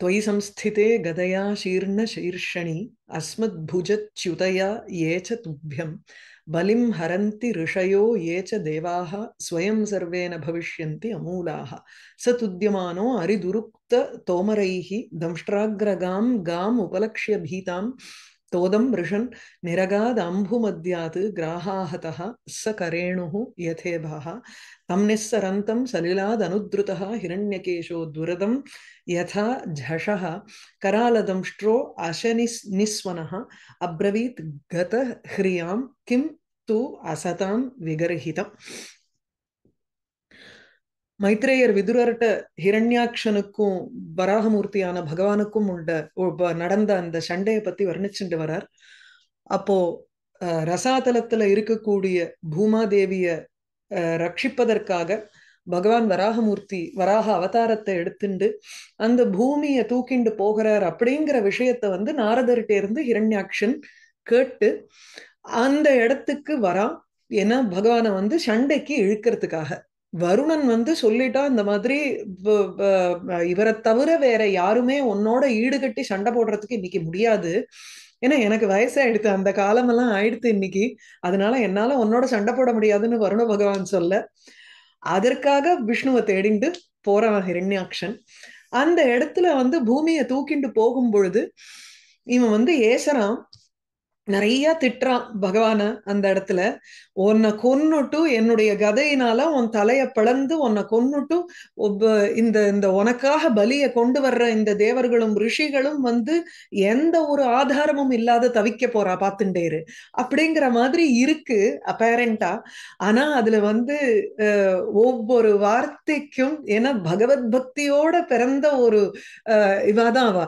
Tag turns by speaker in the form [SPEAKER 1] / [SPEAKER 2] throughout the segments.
[SPEAKER 1] त्वयि संस्थिते गदया शीर्णशीर्षणि अस्मद्भुजच्युतया ये च तुभ्यं बलिं हरन्ति ऋषयो ये च देवाः स्वयं सर्वेण भविष्यन्ति अमूलाः स तुद्यमानो अरिदुरुक्ततोमरैः दंष्ट्राग्रगां गाम् उपलक्ष्य भीतां तोदम मृषन् निरगादम्भुमद्यात् ग्राहाहतः स करेणुः यथेभाः तं निःसरन्तं सलिलादनुद्रुतः हिरण्यकेशो दुरदं यथा झषः करालदंष्ट्रो अशनिस्निस्वनः अब्रवीत् गतह्रियां किं तु असतां विगर्हितम् மைத்ரேயர் விதுரர்கிட்ட ஹிரண்யாட்சனுக்கும் வராகமூர்த்தியான பகவானுக்கும் உள்ள நடந்த அந்த சண்டையை பத்தி வர்ணிச்சுட்டு வரார் அப்போ ரசாதலத்துல இருக்கக்கூடிய பூமாதேவிய ரட்சிப்பதற்காக பகவான் வராகமூர்த்தி வராக அவதாரத்தை எடுத்துண்டு அந்த பூமியை தூக்கிண்டு போகிறார் அப்படிங்கிற விஷயத்த வந்து நாரதர்கிட்ட இருந்து ஹிரண்யாக்ஷன் கேட்டு அந்த இடத்துக்கு வரா ஏன்னா பகவானை வந்து சண்டைக்கு இழுக்கிறதுக்காக வருணன் வந்து சொல்லிட்டா இந்த மாதிரி இவரை தவிர வேற யாருமே உன்னோட ஈடுகட்டி சண்டை போடுறதுக்கு இன்னைக்கு முடியாது ஏன்னா எனக்கு வயசாயிடுத்து அந்த காலமெல்லாம் ஆயிடுத்து இன்னைக்கு அதனால என்னால உன்னோட சண்டை போட முடியாதுன்னு வருண பகவான் சொல்ல அதற்காக விஷ்ணுவை தேடிந்து போறவன் ஹிரண்யாட்சன் அந்த இடத்துல வந்து பூமியை தூக்கிண்டு போகும் பொழுது இவன் வந்து ஏசராம் நிறைய திட்டுறான் பகவான அந்த இடத்துல உன்னை கொன்னுட்டு என்னுடைய கதையினால உன் தலைய பிளந்து உன்னை கொன்னுட்டு இந்த இந்த உனக்காக பலிய கொண்டு வர்ற இந்த தேவர்களும் ரிஷிகளும் வந்து எந்த ஒரு ஆதாரமும் இல்லாத தவிக்க போறா பாத்துண்டேரு அப்படிங்கிற மாதிரி இருக்கு அப்பேரண்டா ஆனா அதுல வந்து ஒவ்வொரு வார்த்தைக்கும் ஏன்னா பகவத் பக்தியோட பிறந்த ஒரு இவாதான் அவ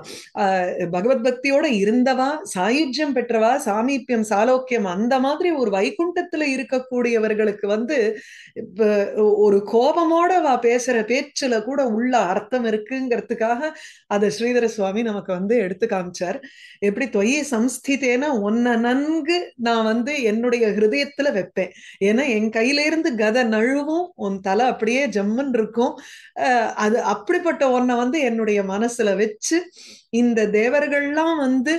[SPEAKER 1] பகவத் பக்தியோட இருந்தவா சாயுஜ்யம் பெற்றவா சாமீபியம் சாலோக்கியம் அந்த மாதிரி ஒரு வைகுண்டத்துல இருக்கக்கூடியவர்களுக்கு வந்து ஒரு கோபமோட வா பேசுற பேச்சுல கூட உள்ள அர்த்தம் இருக்குங்கிறதுக்காக அதை ஸ்ரீதர சுவாமி நமக்கு வந்து எடுத்து காமிச்சார் எப்படி தொய்ய சம்ஸ்திதேனா ஒன்ன நன்கு நான் வந்து என்னுடைய ஹிருதயத்துல வைப்பேன் ஏன்னா என் கையில இருந்து கதை நழுவும் உன் தலை அப்படியே ஜம்மன் இருக்கும் அது அப்படிப்பட்ட ஒன்ன வந்து என்னுடைய மனசுல வச்சு இந்த தேவர்கள்லாம் வந்து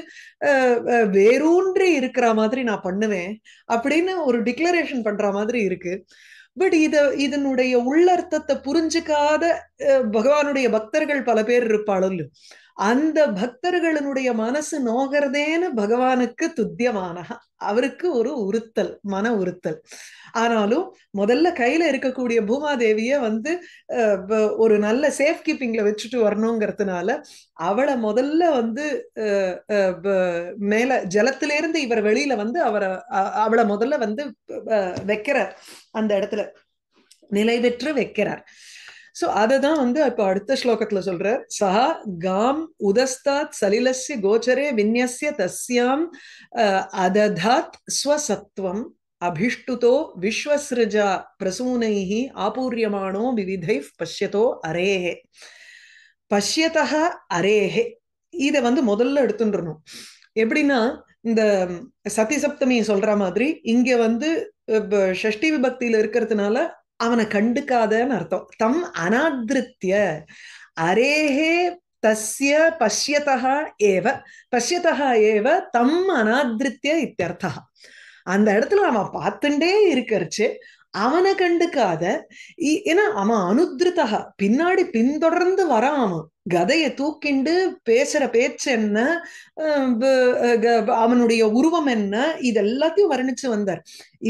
[SPEAKER 1] வேரூன்றி இருக்கிற மாதிரி நான் பண்ணுவேன் அப்படின்னு ஒரு டிக்ளரேஷன் பண்ற மாதிரி இருக்கு பட் இத இதனுடைய உள்ளர்த்தத்தை புரிஞ்சுக்காத பகவானுடைய பக்தர்கள் பல பேர் இருப்பாளும் அந்த பக்தர்களுடைய மனசு நோகிறதேன்னு பகவானுக்கு துத்தியமான அவருக்கு ஒரு உறுத்தல் மன உறுத்தல் ஆனாலும் முதல்ல கையில இருக்கக்கூடிய பூமாதேவிய வந்து ஒரு நல்ல சேஃப் கீப்பிங்ல வச்சுட்டு வரணுங்கிறதுனால அவளை முதல்ல வந்து மேல ஜலத்திலிருந்து இவர் வெளியில வந்து அவரை அவளை முதல்ல வந்து வைக்கிறார் அந்த இடத்துல நிலை பெற்று வைக்கிறார் சோ அததான் வந்து இப்போ அடுத்த ஸ்லோகத்துல சொல்ற சா காம் உதஸ்தாத் சலிலஸ்ய கோச்சரே விநியசிய தஸ்யாம் அததாத் ஸ்வசத்வம் அபிஷ்டுதோ விஸ்வசிருஜா பிரசூனைஹி ஆபூரியமானோ விவிதை பசியதோ அரேஹே பசியதா அரேஹே இதை வந்து முதல்ல எடுத்துன்றணும் எப்படின்னா இந்த சதி சப்தமி சொல்ற மாதிரி இங்க வந்து ஷஷ்டி விபக்தியில இருக்கிறதுனால அவனை கண்டுக்காதன்னு அர்த்தம் தம் அனாதிருத்திய அரேஹே தஸ்ய பஷ்யதா ஏவ பஷ்யதா ஏவ தம் அனாதிருத்திய இத்தியர்த்தா அந்த இடத்துல அவன் பார்த்துட்டே இருக்கிறச்சு அவனை கண்டுக்காத ஏன்னா அவன் அனுதிருத்தா பின்னாடி பின்தொடர்ந்து வரான் அவன் கதையை தூக்கிண்டு பேசுற பேச்சு என்ன அவனுடைய உருவம் என்ன இது எல்லாத்தையும் வர்ணிச்சு வந்தார்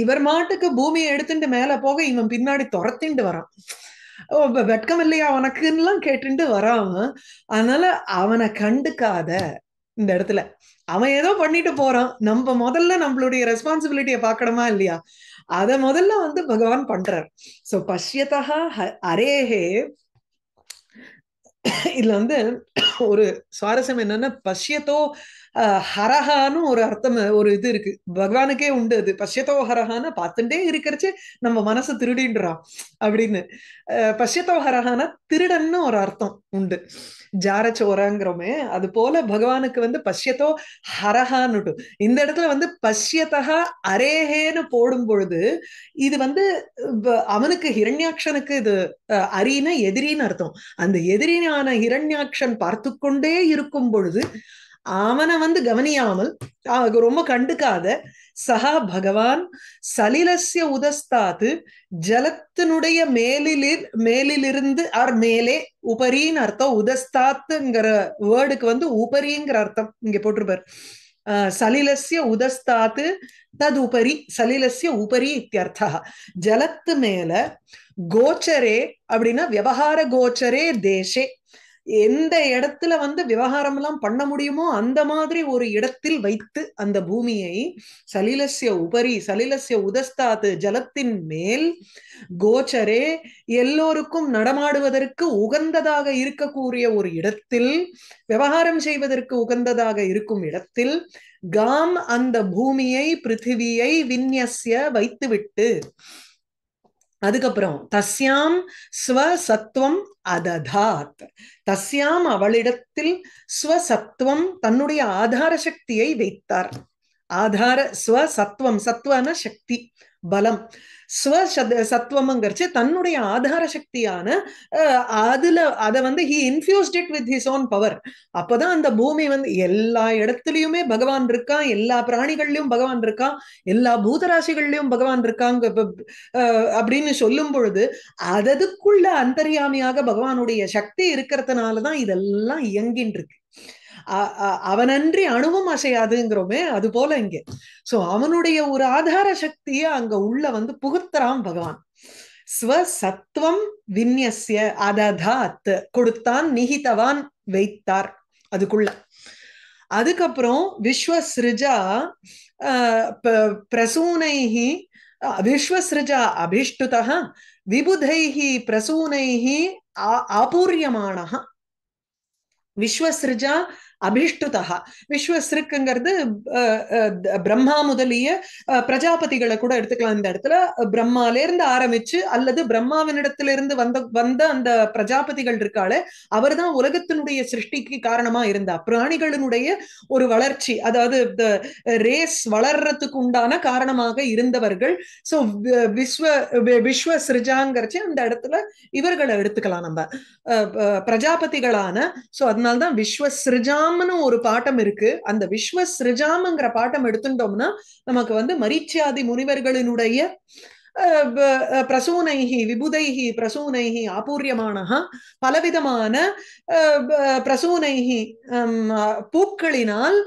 [SPEAKER 1] இவர் மாட்டுக்கு பூமியை எடுத்துட்டு மேல போக இவன் பின்னாடி துரத்திண்டு வரான் வெட்கம் இல்லையா எல்லாம் கேட்டுட்டு வரான் அதனால அவனை கண்டுக்காத இந்த இடத்துல அவன் ஏதோ பண்ணிட்டு போறான் நம்ம முதல்ல நம்மளுடைய ரெஸ்பான்சிபிலிட்டிய பாக்கணுமா இல்லையா அத முதல்ல வந்து பகவான் பண்றார் சோ பஷ்யதா அரேஹே இதுல வந்து ஒரு சுவாரஸ்யம் என்னன்னா பஷ்யத்தோ ஹரஹான்னு ஒரு அர்த்தம் ஒரு இது இருக்கு பகவானுக்கே உண்டு அது பஷ்யத்தோ ஹரஹானா பார்த்துட்டே இருக்கிறச்சு நம்ம மனசு திருடின்றான் அப்படின்னு பஷ்யத்தோ ஹரஹானா திருடன்னு ஒரு அர்த்தம் உண்டு ஜாரச்சோரங்கிறோமே அது போல பகவானுக்கு வந்து பசியத்தோ ஹரஹான்னுட்டு இந்த இடத்துல வந்து பசியத்தகா அரேஹேன்னு போடும் பொழுது இது வந்து அவனுக்கு ஹிரண்யாட்சனுக்கு இது அரியன எதிரின்னு அர்த்தம் அந்த எதிரியான ஹிரண்யாட்சன் பார்த்து கொண்டே இருக்கும் பொழுது அவனை வந்து கவனியாமல் ரொம்ப கண்டுக்காத சகா பகவான் சலிலசிய உதஸ்தாது ஜலத்தினுடைய மேலிலிர் மேலிலிருந்து ஆர் மேலே உபரின்னு அர்த்தம் உதஸ்தாத்துங்கிற வேர்டுக்கு வந்து உபரிங்கிற அர்த்தம் இங்க போட்டிருப்பார் சலிலசிய உதஸ்தாத்து தது உபரி சலிலசிய உபரி இத்தியர்த்தா ஜலத்து மேல கோச்சரே அப்படின்னா விவகார கோச்சரே தேசே எந்த இடத்துல வந்து விவகாரம் எல்லாம் பண்ண முடியுமோ அந்த மாதிரி ஒரு இடத்தில் வைத்து அந்த பூமியை சலிலசிய உபரி சலிலசிய உதஸ்தாது ஜலத்தின் மேல் கோச்சரே எல்லோருக்கும் நடமாடுவதற்கு உகந்ததாக இருக்கக்கூடிய ஒரு இடத்தில் விவகாரம் செய்வதற்கு உகந்ததாக இருக்கும் இடத்தில் காம் அந்த பூமியை பிருத்திவியை விநியசிய வைத்துவிட்டு அதுக்கப்புறம் தஸ்யாம் ஸ்வசத்துவம் அததாத் தஸ்யாம் அவளிடத்தில் ஸ்வசத்துவம் தன்னுடைய ஆதார சக்தியை வைத்தார் ஆதார ஸ்வசத்துவம் சத்துவன சக்தி பலம் சத்வம்ங்கிறச்சு தன்னுடைய ஆதார சக்தியான அதுல அதை வந்து he infused it with his own power அப்பதான் அந்த பூமி வந்து எல்லா இடத்துலயுமே பகவான் இருக்கான் எல்லா பிராணிகள்லயும் பகவான் இருக்கான் எல்லா பூதராசிகள்லயும் பகவான் இருக்காங்க அப்படின்னு சொல்லும் பொழுது அததுக்குள்ள அந்தரியாமியாக பகவானுடைய சக்தி இருக்கிறதுனாலதான் இதெல்லாம் இயங்கின்னு இருக்கு அவனன்றி அணுவும் அசையாதுங்கிறோமே அது போல இங்க சோ அவனுடைய ஒரு ஆதார சக்திய அங்க உள்ள வந்து புகுத்தராம் பகவான் ஸ்வசத்துவம் விநியசிய அததாத் கொடுத்தான் நிகிதவான் வைத்தார் அதுக்குள்ள அதுக்கப்புறம் விஸ்வசிருஜா பிரசூனைஹி விஸ்வசிருஜா அபிஷ்டுதா விபுதைஹி பிரசூனைஹி ஆபூரியமானஹா विश्वसृजा அபிஷ்டுதா விஸ்வசிருக்குங்கிறது பிரம்மா முதலிய பிரஜாபதிகளை கூட எடுத்துக்கலாம் இந்த இடத்துல பிரம்மாலேருந்து ஆரம்பிச்சு அல்லது பிரம்மாவினிடத்திலிருந்து வந்த வந்த அந்த பிரஜாபதிகள் இருக்காளே அவர் தான் உலகத்தினுடைய சிருஷ்டிக்கு காரணமா இருந்தா பிராணிகளினுடைய ஒரு வளர்ச்சி அதாவது ரேஸ் வளர்றதுக்கு உண்டான காரணமாக இருந்தவர்கள் சோ விஸ்வ விஸ்வ சிருஜாங்கிறச்சு அந்த இடத்துல இவர்களை எடுத்துக்கலாம் நம்ம பிரஜாபதிகளான சோ அதனால்தான் விஸ்வ சிருஜாம் சிருஜாம்னு ஒரு பாட்டம் இருக்கு அந்த விஸ்வ சிருஜாமங்கிற பாட்டம் எடுத்துட்டோம்னா நமக்கு வந்து மரிச்சியாதி முனிவர்களினுடைய பிரசூனை விபுதை பிரசூனை ஆபூரியமான பலவிதமான பிரசூனைகி பூக்களினால்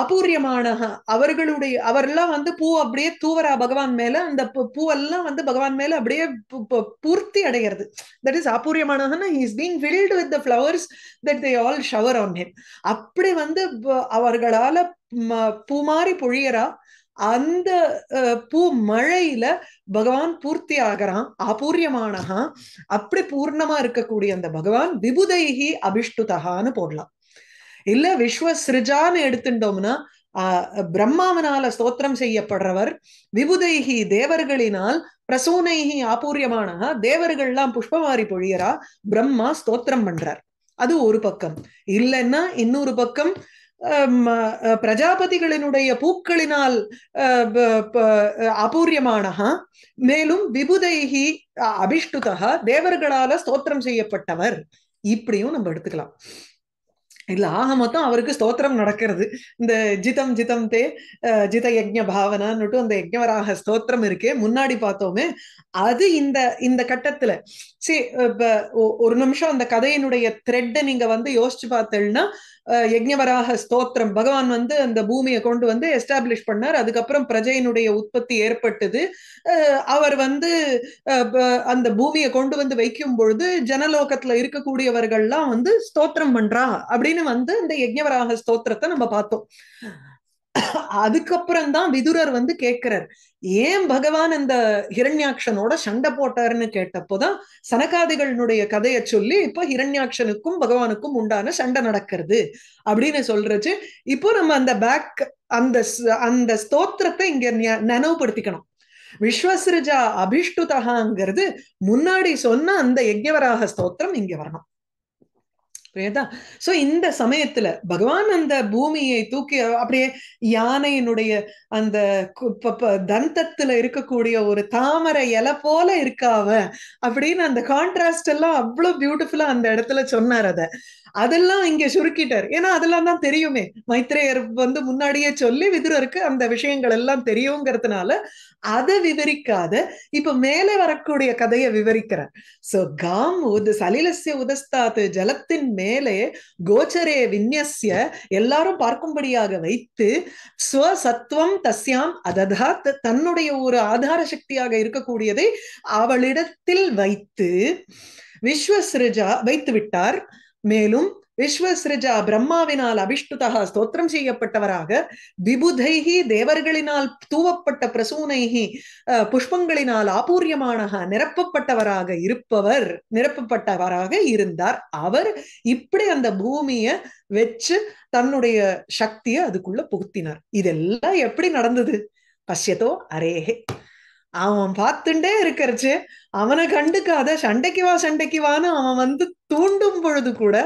[SPEAKER 1] ஆபூரியமான அவர்களுடைய அவர்லாம் வந்து பூ அப்படியே தூவரா பகவான் மேல அந்த பூவெல்லாம் வந்து பகவான் மேல அப்படியே பூர்த்தி அடைகிறது தட் இஸ் ஆபூரியமானதுன்னா is being filled with the flowers that they all shower on him அப்படி வந்து அவர்களால பூமாரி பொழியரா அந்த பூ மழையில பகவான் பூர்த்தி ஆகிறான் ஆபூரியமானஹா அப்படி பூர்ணமா இருக்கக்கூடிய அந்த பகவான் விபுதைகி அபிஷ்டுதகான்னு போடலாம் இல்ல விஸ்வ சிருஜான்னு எடுத்துட்டோம்னா பிரம்மாவனால ஸ்தோத்திரம் செய்யப்படுறவர் விபுதைகி தேவர்களினால் பிரசூனைகி ஆபூரியமானஹா தேவர்கள்லாம் புஷ்பமாரி பொழியரா பிரம்மா ஸ்தோத்திரம் பண்றார் அது ஒரு பக்கம் இல்லைன்னா இன்னொரு பக்கம் பிரஜாபதிகளினுடைய பூக்களினால் அபூரியமானஹா மேலும் விபுதைகி அபிஷ்டுதா தேவர்களால ஸ்தோத்திரம் செய்யப்பட்டவர் இப்படியும் நம்ம எடுத்துக்கலாம் இதுல ஆக மொத்தம் அவருக்கு ஸ்தோத்திரம் நடக்கிறது இந்த ஜிதம் ஜிதம் தே ஜித யஜ்ய பாவனான்னுட்டு அந்த யஜ்யவராக ஸ்தோத்திரம் இருக்கே முன்னாடி பார்த்தோமே அது இந்த இந்த கட்டத்துல சி ஒரு நிமிஷம் அந்த கதையினுடைய த்ரெட்ட நீங்க வந்து யோசிச்சு பார்த்தேன்னா யஜ்ஞவராக ஸ்தோத்திரம் பகவான் வந்து அந்த பூமியை கொண்டு வந்து எஸ்டாப்ளிஷ் பண்ணார் அதுக்கப்புறம் பிரஜையினுடைய உற்பத்தி ஏற்பட்டது அவர் வந்து அந்த பூமியை கொண்டு வந்து வைக்கும் பொழுது ஜனலோகத்துல இருக்கக்கூடியவர்கள்லாம் வந்து ஸ்தோத்திரம் பண்றா அப்படின்னு அப்படின்னு வந்து இந்த யஜ்ஞவராக ஸ்தோத்திரத்தை நம்ம பார்த்தோம் அதுக்கப்புறம் தான் விதுரர் வந்து கேட்கிறார் ஏன் பகவான் இந்த ஹிரண்யாட்சனோட சண்டை போட்டார்னு கேட்டப்போதான் சனகாதிகளினுடைய கதையை சொல்லி இப்ப ஹிரண்யாட்சனுக்கும் பகவானுக்கும் உண்டான சண்டை நடக்கிறது அப்படின்னு சொல்றச்சு இப்போ நம்ம அந்த பேக் அந்த அந்த ஸ்தோத்திரத்தை இங்க நினைவுபடுத்திக்கணும் விஸ்வசிருஜா அபிஷ்டுதகாங்கிறது முன்னாடி சொன்ன அந்த யஜ்யவராக ஸ்தோத்திரம் இங்க வரணும் புரியுதா சோ இந்த சமயத்துல பகவான் அந்த பூமியை தூக்கி அப்படியே யானையினுடைய அந்த தந்தத்துல இருக்கக்கூடிய ஒரு தாமரை இலை போல இருக்காவ அப்படின்னு அந்த கான்ட்ராஸ்ட் எல்லாம் அவ்வளவு பியூட்டிஃபுல்லா அந்த இடத்துல சொன்னார் அதை அதெல்லாம் இங்க சுருக்கிட்டார் ஏன்னா அதெல்லாம் தான் தெரியுமே மைத்ரேயர் வந்து முன்னாடியே சொல்லி விதுரருக்கு அந்த விஷயங்கள் எல்லாம் தெரியுங்கிறதுனால அதை விவரிக்காத இப்ப மேலே வரக்கூடிய கதையை விவரிக்கிறார் சோ காம் உது சலிலசிய உதஸ்தாத்து ஜலத்தின் மேலே கோச்சரே விநியசிய எல்லாரும் பார்க்கும்படியாக வைத்து ஸ்வசத்துவம் தஸ்யாம் அததா தன்னுடைய ஒரு ஆதார சக்தியாக இருக்கக்கூடியதை அவளிடத்தில் வைத்து விஸ்வசிருஜா வைத்து விட்டார் மேலும் விஸ்வசிருஜா பிரம்மாவினால் அபிஷ்டுதா ஸ்தோத்திரம் செய்யப்பட்டவராக விபுதைகி தேவர்களினால் தூவப்பட்ட பிரசூனைகி புஷ்பங்களினால் ஆபூரியமானக நிரப்பப்பட்டவராக இருப்பவர் நிரப்பப்பட்டவராக இருந்தார் அவர் இப்படி அந்த பூமிய வச்சு தன்னுடைய சக்தியை அதுக்குள்ள புகுத்தினார் இதெல்லாம் எப்படி நடந்தது பசியதோ அரேஹே அவன் பார்த்துட்டே இருக்கிறச்சு அவனை கண்டுக்காத சண்டைக்கு வா சண்டைக்கு வான்னு அவன் வந்து தூண்டும் பொழுது கூட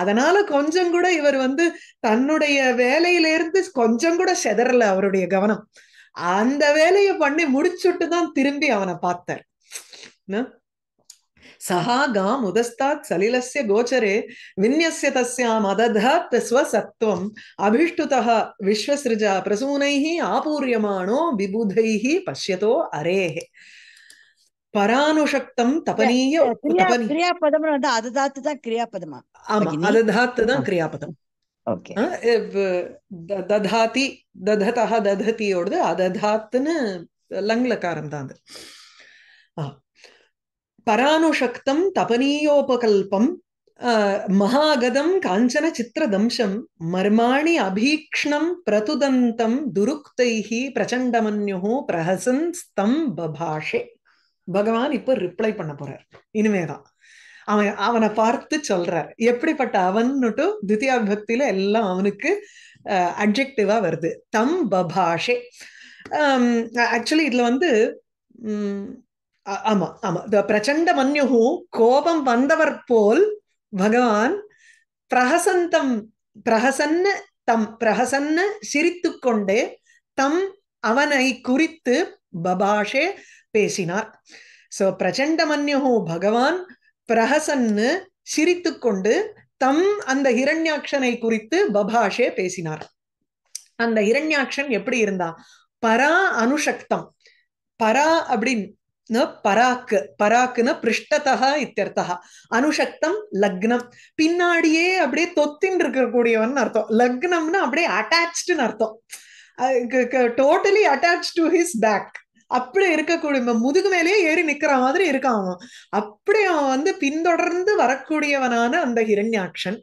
[SPEAKER 1] அதனால கொஞ்சம் கூட இவர் வந்து தன்னுடைய வேலையில இருந்து கொஞ்சம் கூட செதறல அவருடைய கவனம் அந்த வேலையை பண்ணி முடிச்சுட்டு தான் திரும்பி அவனை பார்த்தார் सहा गामुदस्तात् सलिलस्य गोचरे विन्यस्य तस्याम् अदधात् स्वसत्त्वम् अभिष्टुतः विश्वसृजा प्रसूनैः आपूर्यमाणो विबुधैः पश्यतो अरेः பரானுஷக்தம் தபனீய கிரியாபதம் வந்து அதுதாத்து தான் கிரியாபதமா ஆமா அதுதாத்து தான் கிரியாபதம் ததாதி தததா தததியோடது அததாத்துன்னு லங்லக்காரம் தான் அது பரானுஷக்தம் தபனீயோபகல்பம் மகாகதம் காஞ்சன சித்திரதம்சம் மர்மாணி அபீக்ஷ்ணம் பிரதுதந்தம் துருக்தைஹி பிரச்சண்டமன்யு பிரஹசன் ஸ்தம் பபாஷே பகவான் இப்ப ரிப்ளை பண்ண போறார் இனிமேதான் அவன் அவனை பார்த்து சொல்றார் எப்படிப்பட்ட அவன்னுட்டு தித்தியா விபக்தியில எல்லாம் அவனுக்கு அப்ஜெக்டிவா வருது தம் பபாஷே ஆக்சுவலி இதுல வந்து ஆமா ஆமா பிரச்சண்ட மன்யுகு கோபம் வந்தவர் போல் பகவான் பிரகசந்தம் பிரகசன்ன தம் பிரஹசன்னு சிரித்து கொண்டே தம் அவனை குறித்து பபாஷே பேசினார் சோ பிரச்சண்ட மன்யுகு பகவான் பிரகசன்னு சிரித்து கொண்டு தம் அந்த ஹிரண்யாட்சனை குறித்து பபாஷே பேசினார் அந்த ஹிரண்யாட்சன் எப்படி இருந்தா பரா அனுஷக்தம் பரா அப்படின்னு பராக்கு பராக்குன்னு பிருஷ்டதா இத்தியர்த்தா அனுஷக்தம் லக்னம் பின்னாடியே அப்படியே தொத்தின் இருக்கக்கூடியவன் அர்த்தம் லக்னம்னா அப்படியே அட்டாச்சுன்னு அர்த்தம் totally attach to his back அப்படி இருக்கக்கூடிய முதுகு மேலேயே ஏறி நிக்கிற மாதிரி இருக்கான் அவன் அப்படி அவன் வந்து பின்தொடர்ந்து வரக்கூடியவனான அந்த ஹிரண்யாட்சன்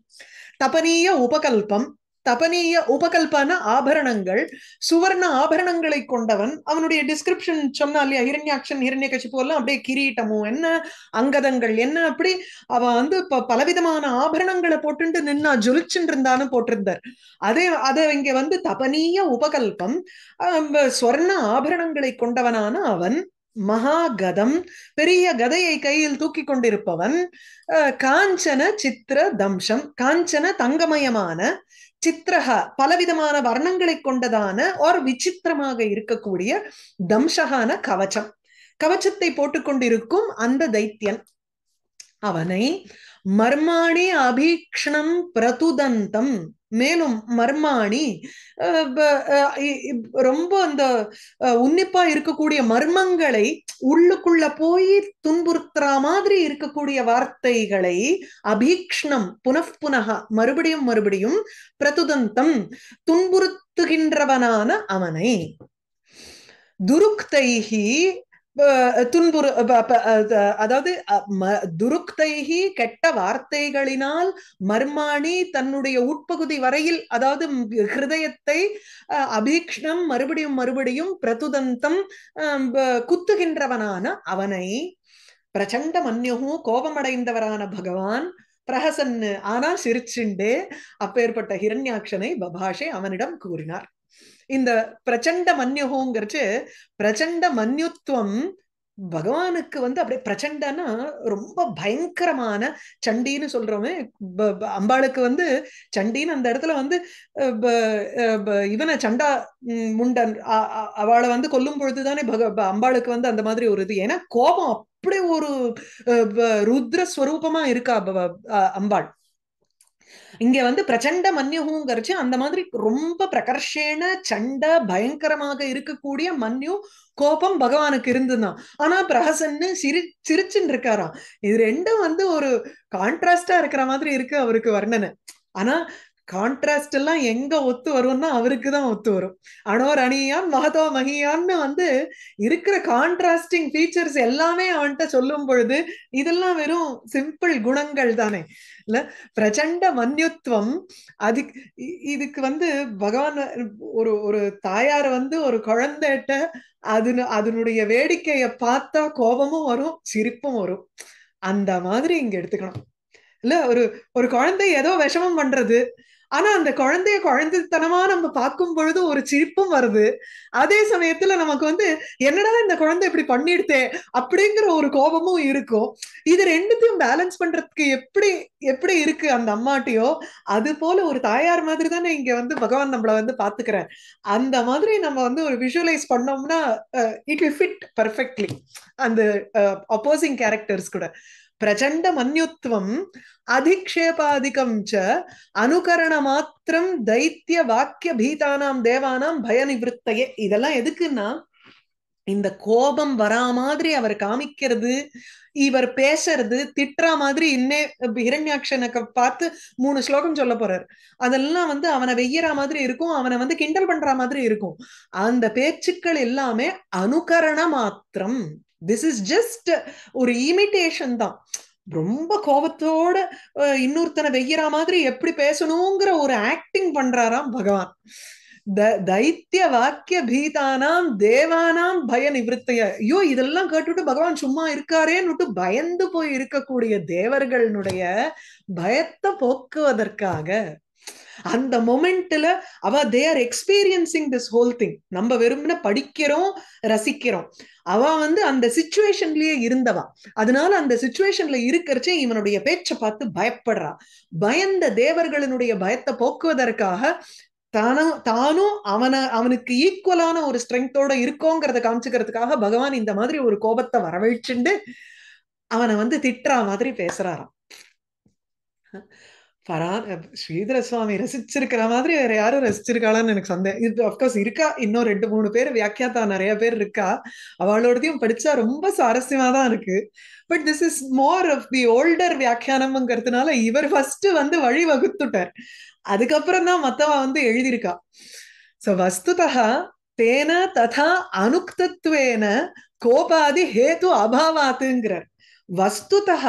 [SPEAKER 1] தபனீய உபகல்பம் தபனீய உபகல்பான ஆபரணங்கள் சுவர்ண ஆபரணங்களை கொண்டவன் அவனுடைய டிஸ்கிரிப்ஷன் சொன்னா இல்லையா இரண்யாட்சன் இரண்ய கட்சி போலாம் அப்படியே கிரீட்டமும் என்ன அங்கதங்கள் என்ன அப்படி அவ வந்து இப்ப பலவிதமான ஆபரணங்களை போட்டு நின்னா ஜொலிச்சுட்டு இருந்தான்னு போட்டிருந்தார் அதே அதை இங்க வந்து தபனீய உபகல்பம் சொர்ண ஆபரணங்களை கொண்டவனான அவன் மகாகதம் பெரிய கதையை கையில் தூக்கி கொண்டிருப்பவன் காஞ்சன சித்திர தம்சம் காஞ்சன தங்கமயமான சித்திரக பலவிதமான வர்ணங்களை கொண்டதான ஒரு விசித்திரமாக இருக்கக்கூடிய தம்சகான கவச்சம் கவச்சத்தை போட்டுக்கொண்டிருக்கும் அந்த தைத்தியன் அவனை மர்மாணி அபீக்ஷணம் பிரதுதந்தம் மேலும் மர்மாணி ரொம்ப அந்த உன்னிப்பா இருக்கக்கூடிய மர்மங்களை உள்ளுக்குள்ள போய் துன்புறுத்துற மாதிரி இருக்கக்கூடிய வார்த்தைகளை அபீக்ஷ்ணம் புனப்புனக மறுபடியும் மறுபடியும் பிரதுதந்தம் துன்புறுத்துகின்றவனான அவனை துருக்தைஹி துன்புறு அதாவது துருக்தைகி கெட்ட வார்த்தைகளினால் மர்மாணி தன்னுடைய உட்பகுதி வரையில் அதாவது ஹிருதயத்தை அபீக்ஷ்ணம் மறுபடியும் மறுபடியும் பிரதுதந்தம் குத்துகின்றவனான அவனை பிரச்சண்ட மன்யுகு கோபமடைந்தவரான பகவான் பிரஹசன் ஆனா சிரிச்சிண்டே அப்பேற்பட்ட ஹிரண்யாட்சனை பபாஷே அவனிடம் கூறினார் இந்த பிரச்சண்ட மன்யுகோங்கிறது பிரச்சண்ட மன்யுத்துவம் பகவானுக்கு வந்து அப்படியே பிரச்சண்டனா ரொம்ப பயங்கரமான சண்டின்னு சொல்றோமே அம்பாளுக்கு வந்து சண்டின்னு அந்த இடத்துல வந்து இவனை சண்டா முண்டன் அவளை வந்து கொல்லும் பொழுதுதானே பக அம்பாளுக்கு வந்து அந்த மாதிரி ஒரு இது ஏன்னா கோபம் அப்படி ஒரு ருத்ரஸ்வரூபமா இருக்கா அம்பாள் இங்க வந்து பிரச்சண்ட மன்யுகுங்கிறச்சு அந்த மாதிரி ரொம்ப பிரகர்ஷேன சண்ட பயங்கரமாக இருக்கக்கூடிய மன்யு கோபம் பகவானுக்கு இருந்துதான் ஆனா பிரகசன்னு சிரி சிரிச்சுன்னு இருக்காராம் இது ரெண்டும் வந்து ஒரு கான்ட்ராஸ்டா இருக்கிற மாதிரி இருக்கு அவருக்கு வர்ணனை ஆனா கான்ட்ராஸ்ட் எல்லாம் எங்க ஒத்து வரும்னா அவருக்கு தான் ஒத்து வரும் அனோர் அணியான் மகதோ மகியான்னு வந்து இருக்கிற கான்ட்ராஸ்டிங் ஃபீச்சர்ஸ் எல்லாமே அவன்கிட்ட சொல்லும் பொழுது இதெல்லாம் வெறும் சிம்பிள் குணங்கள் தானே இல்ல பிரச்சண்ட மன்யுத்வம் அது இதுக்கு வந்து பகவான் ஒரு ஒரு தாயார் வந்து ஒரு குழந்தைகிட்ட அது அதனுடைய வேடிக்கைய பார்த்தா கோபமும் வரும் சிரிப்பும் வரும் அந்த மாதிரி இங்க எடுத்துக்கணும் இல்ல ஒரு ஒரு குழந்தை ஏதோ விஷமம் பண்றது ஆனா அந்த குழந்தைய குழந்தைத்தனமா நம்ம பார்க்கும் பொழுது ஒரு சிரிப்பும் வருது அதே சமயத்துல நமக்கு வந்து என்னடா இந்த குழந்தை இப்படி பண்ணிடுதே அப்படிங்கிற ஒரு கோபமும் இருக்கும் இது ரெண்டுத்தையும் பேலன்ஸ் பண்றதுக்கு எப்படி எப்படி இருக்கு அந்த அம்மாட்டியோ அது போல ஒரு தாயார் மாதிரி தானே இங்க வந்து பகவான் நம்மளை வந்து பாத்துக்கிறார் அந்த மாதிரி நம்ம வந்து ஒரு விஷுவலைஸ் பண்ணோம்னா இட் வில் ஃபிட் பர்ஃபெக்ட்லி அந்த அப்போசிங் கேரக்டர்ஸ் கூட பிரச்சண்ட மன்யுத்வம் அதிக்ஷேபாதிக்கம் ச அனுகரண மாத்திரம் தைத்திய வாக்கிய பீதானாம் தேவானாம் பய நிவத்தையே இதெல்லாம் எதுக்குன்னா இந்த கோபம் வரா மாதிரி அவர் காமிக்கிறது இவர் பேசுறது திட்டுற மாதிரி இன்னே ஹிரண்யாட்சனை பார்த்து மூணு ஸ்லோகம் சொல்ல போறார் அதெல்லாம் வந்து அவனை வெய்யற மாதிரி இருக்கும் அவனை வந்து கிண்டல் பண்ற மாதிரி இருக்கும் அந்த பேச்சுக்கள் எல்லாமே அனுகரண மாத்திரம் திஸ் இஸ் ஜஸ்ட் ஒரு இமிட்டேஷன் தான் ரொம்ப கோபத்தோட இன்னொருத்தனை வெய்யற மாதிரி எப்படி பேசணுங்கிற ஒரு ஆக்டிங் பண்றாராம் பகவான் த தைத்திய வாக்கிய பீதானாம் தேவானாம் பய நிவத்தைய ஐயோ இதெல்லாம் கேட்டுட்டு பகவான் சும்மா இருக்காரேன்னு பயந்து போய் இருக்கக்கூடிய தேவர்களுடைய பயத்தை போக்குவதற்காக அந்த மொமெண்ட்ல அவ they are experiencing this whole thing நம்ம வெறும்னா படிக்கிறோம் ரசிக்கிறோம் அவ வந்து அந்த சிச்சுவேஷன்லயே இருந்தவா அதனால அந்த சுச்சுவேஷன்ல இருக்கிறச்சே இவனுடைய பேச்சை பார்த்து பயப்படுறா பயந்த தேவர்களினுடைய பயத்தை போக்குவதற்காக தானோ தானும் அவனை அவனுக்கு ஈக்குவலான ஒரு ஸ்ட்ரென்த்தோட இருக்கோங்கிறத காமிச்சுக்கிறதுக்காக பகவான் இந்த மாதிரி ஒரு கோபத்தை வரவழிச்சுண்டு அவனை வந்து திட்டுறா மாதிரி பேசுறாராம் பரா ஸ்ரீதர சுவாமி ரசிச்சிருக்கிற மாதிரி வேற யாரும் ரசிச்சிருக்காளான்னு எனக்கு சந்தேகம் இது அப்கோர்ஸ் இருக்கா இன்னும் ரெண்டு மூணு பேர் வியாக்கியாத்தா நிறைய பேர் இருக்கா அவளோடதையும் படிச்சா ரொம்ப சுவாரஸ்யமா தான் இருக்கு but this is more of the older வியாக்கியானம்ங்கிறதுனால இவர் ஃபர்ஸ்ட் வந்து வழி வகுத்துட்டார் அதுக்கப்புறம் தான் மத்தவா வந்து எழுதியிருக்கா சோ வஸ்துதா தேன ததா அனுக்தத்துவேன கோபாதி ஹேது அபாவாத்துங்கிறார் வஸ்துதா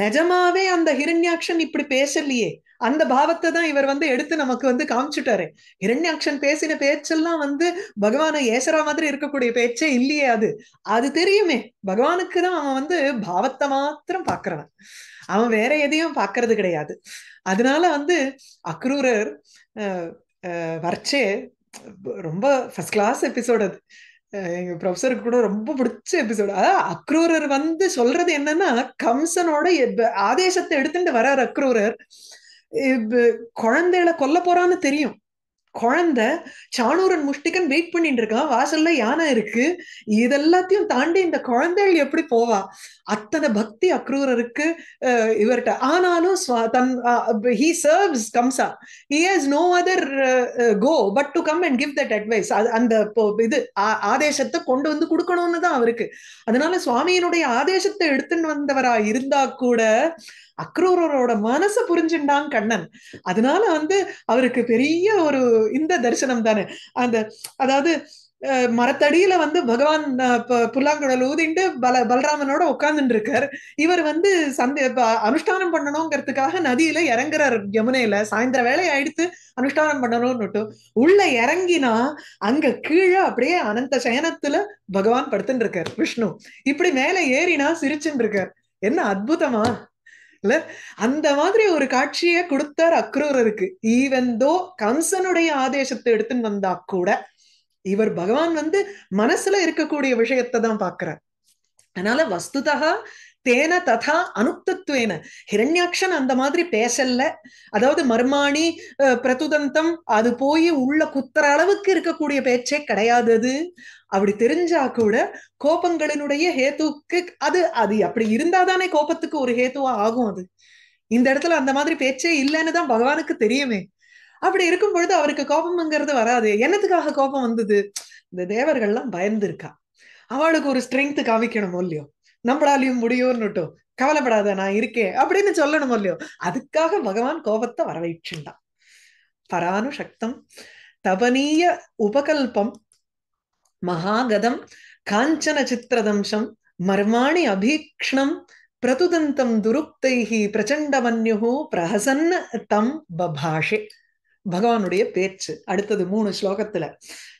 [SPEAKER 1] நிஜமாவே அந்த ஹிரண்யாட்சன் இப்படி பேசலையே அந்த பாவத்தை தான் இவர் வந்து எடுத்து நமக்கு வந்து காமிச்சுட்டாரு ஹிரண்யாட்சன் பேசின பேச்செல்லாம் வந்து பகவானை ஏசரா மாதிரி இருக்கக்கூடிய பேச்சே இல்லையே அது அது தெரியுமே பகவானுக்கு தான் அவன் வந்து பாவத்தை மாத்திரம் பாக்குறவன் அவன் வேற எதையும் பாக்குறது கிடையாது அதனால வந்து அக்ரூரர் வர்ச்சே ரொம்ப ஃபர்ஸ்ட் கிளாஸ் எபிசோட் அது எங்க ப்ரொஃபஸருக்கு கூட ரொம்ப பிடிச்ச எபிசோடு அதாவது அக்ரூரர் வந்து சொல்றது என்னன்னா கம்சனோட ஆதேசத்தை எடுத்துட்டு வர்றார் அக்ரூரர் குழந்தைகளை கொல்ல போறான்னு தெரியும் குழந்தை சாணூரன் முஷ்டிகன் வெயிட் பண்ணிட்டு இருக்கான் வாசல்ல யானை இருக்கு இதெல்லாத்தையும் தாண்டி இந்த குழந்தைகள் எப்படி போவா அத்தனை பக்தி அக்ரூரருக்கு இவர்கிட்ட ஆனாலும் தன் he serves Kamsa he has no other go but to come and give that advice அந்த இது ஆதேசத்தை கொண்டு வந்து கொடுக்கணும்னு தான் அவருக்கு அதனால சுவாமியினுடைய ஆதேசத்தை எடுத்துன்னு வந்தவரா இருந்தா கூட அக்ரூரோட மனச புரிஞ்சுட்டான் கண்ணன் அதனால வந்து அவருக்கு பெரிய ஒரு இந்த தரிசனம் தானே அந்த அதாவது மரத்தடியில வந்து பகவான் புல்லாங்குழல் ஊதிண்டு பல பலராமனோட உட்கார்ந்துட்டு இருக்கார் இவர் வந்து சந்தி அனுஷ்டானம் பண்ணணுங்கிறதுக்காக நதியில இறங்குறார் யமுனையில சாயந்தர வேலை ஆயிடுத்து அனுஷ்டானம் பண்ணணும்னுட்டு உள்ள இறங்கினா அங்க கீழே அப்படியே அனந்த சயனத்துல பகவான் படுத்துட்டு இருக்கார் விஷ்ணு இப்படி மேல ஏறினா சிரிச்சுட்டு இருக்கார் என்ன அற்புதமா இல்ல அந்த மாதிரி ஒரு காட்சியை கொடுத்தார் அக்ரூரருக்கு இருக்கு ஈவெந்தோ கம்சனுடைய ஆதேசத்தை எடுத்துன்னு வந்தா கூட இவர் பகவான் வந்து மனசுல இருக்கக்கூடிய விஷயத்தை தான் பாக்குறார் அதனால வஸ்துதா தேன ததா அனுப்தத்துவேன ஹிரண்யாட்சன் அந்த மாதிரி பேசல்ல அதாவது மர்மாணி பிரதுதந்தம் அது போய் உள்ள குத்துற அளவுக்கு இருக்கக்கூடிய பேச்சே கிடையாது அது அப்படி தெரிஞ்சா கூட கோபங்களினுடைய ஹேத்துக்கு அது அது அப்படி இருந்தாதானே கோபத்துக்கு ஒரு ஹேத்துவா ஆகும் அது இந்த இடத்துல அந்த மாதிரி பேச்சே இல்லைன்னு தான் பகவானுக்கு தெரியுமே அப்படி இருக்கும் பொழுது அவருக்கு கோபம்ங்கிறது வராது என்னத்துக்காக கோபம் வந்தது இந்த தேவர்கள்லாம் பயந்து இருக்கா அவளுக்கு ஒரு ஸ்ட்ரென்த் காமிக்கணும் இல்லையோ நம்மளாலையும் முடியும்னுட்டும் கவலைப்படாத நான் இருக்கேன் அப்படின்னு சொல்லணும் இல்லையோ அதுக்காக பகவான் கோபத்தை வரவைச்சுண்டான் பரானு சக்தம் தபனீய உபகல்பம் மகாகதம் காஞ்சன சித்திரதம்சம் மர்மாணி அபீக்ஷ்ணம் பிரதுதந்தம் துருப்தைகி பிரச்சண்டமன்யு பிரஹசன் தம் பபாஷே பகவானுடைய பேச்சு அடுத்தது மூணு ஸ்லோகத்துல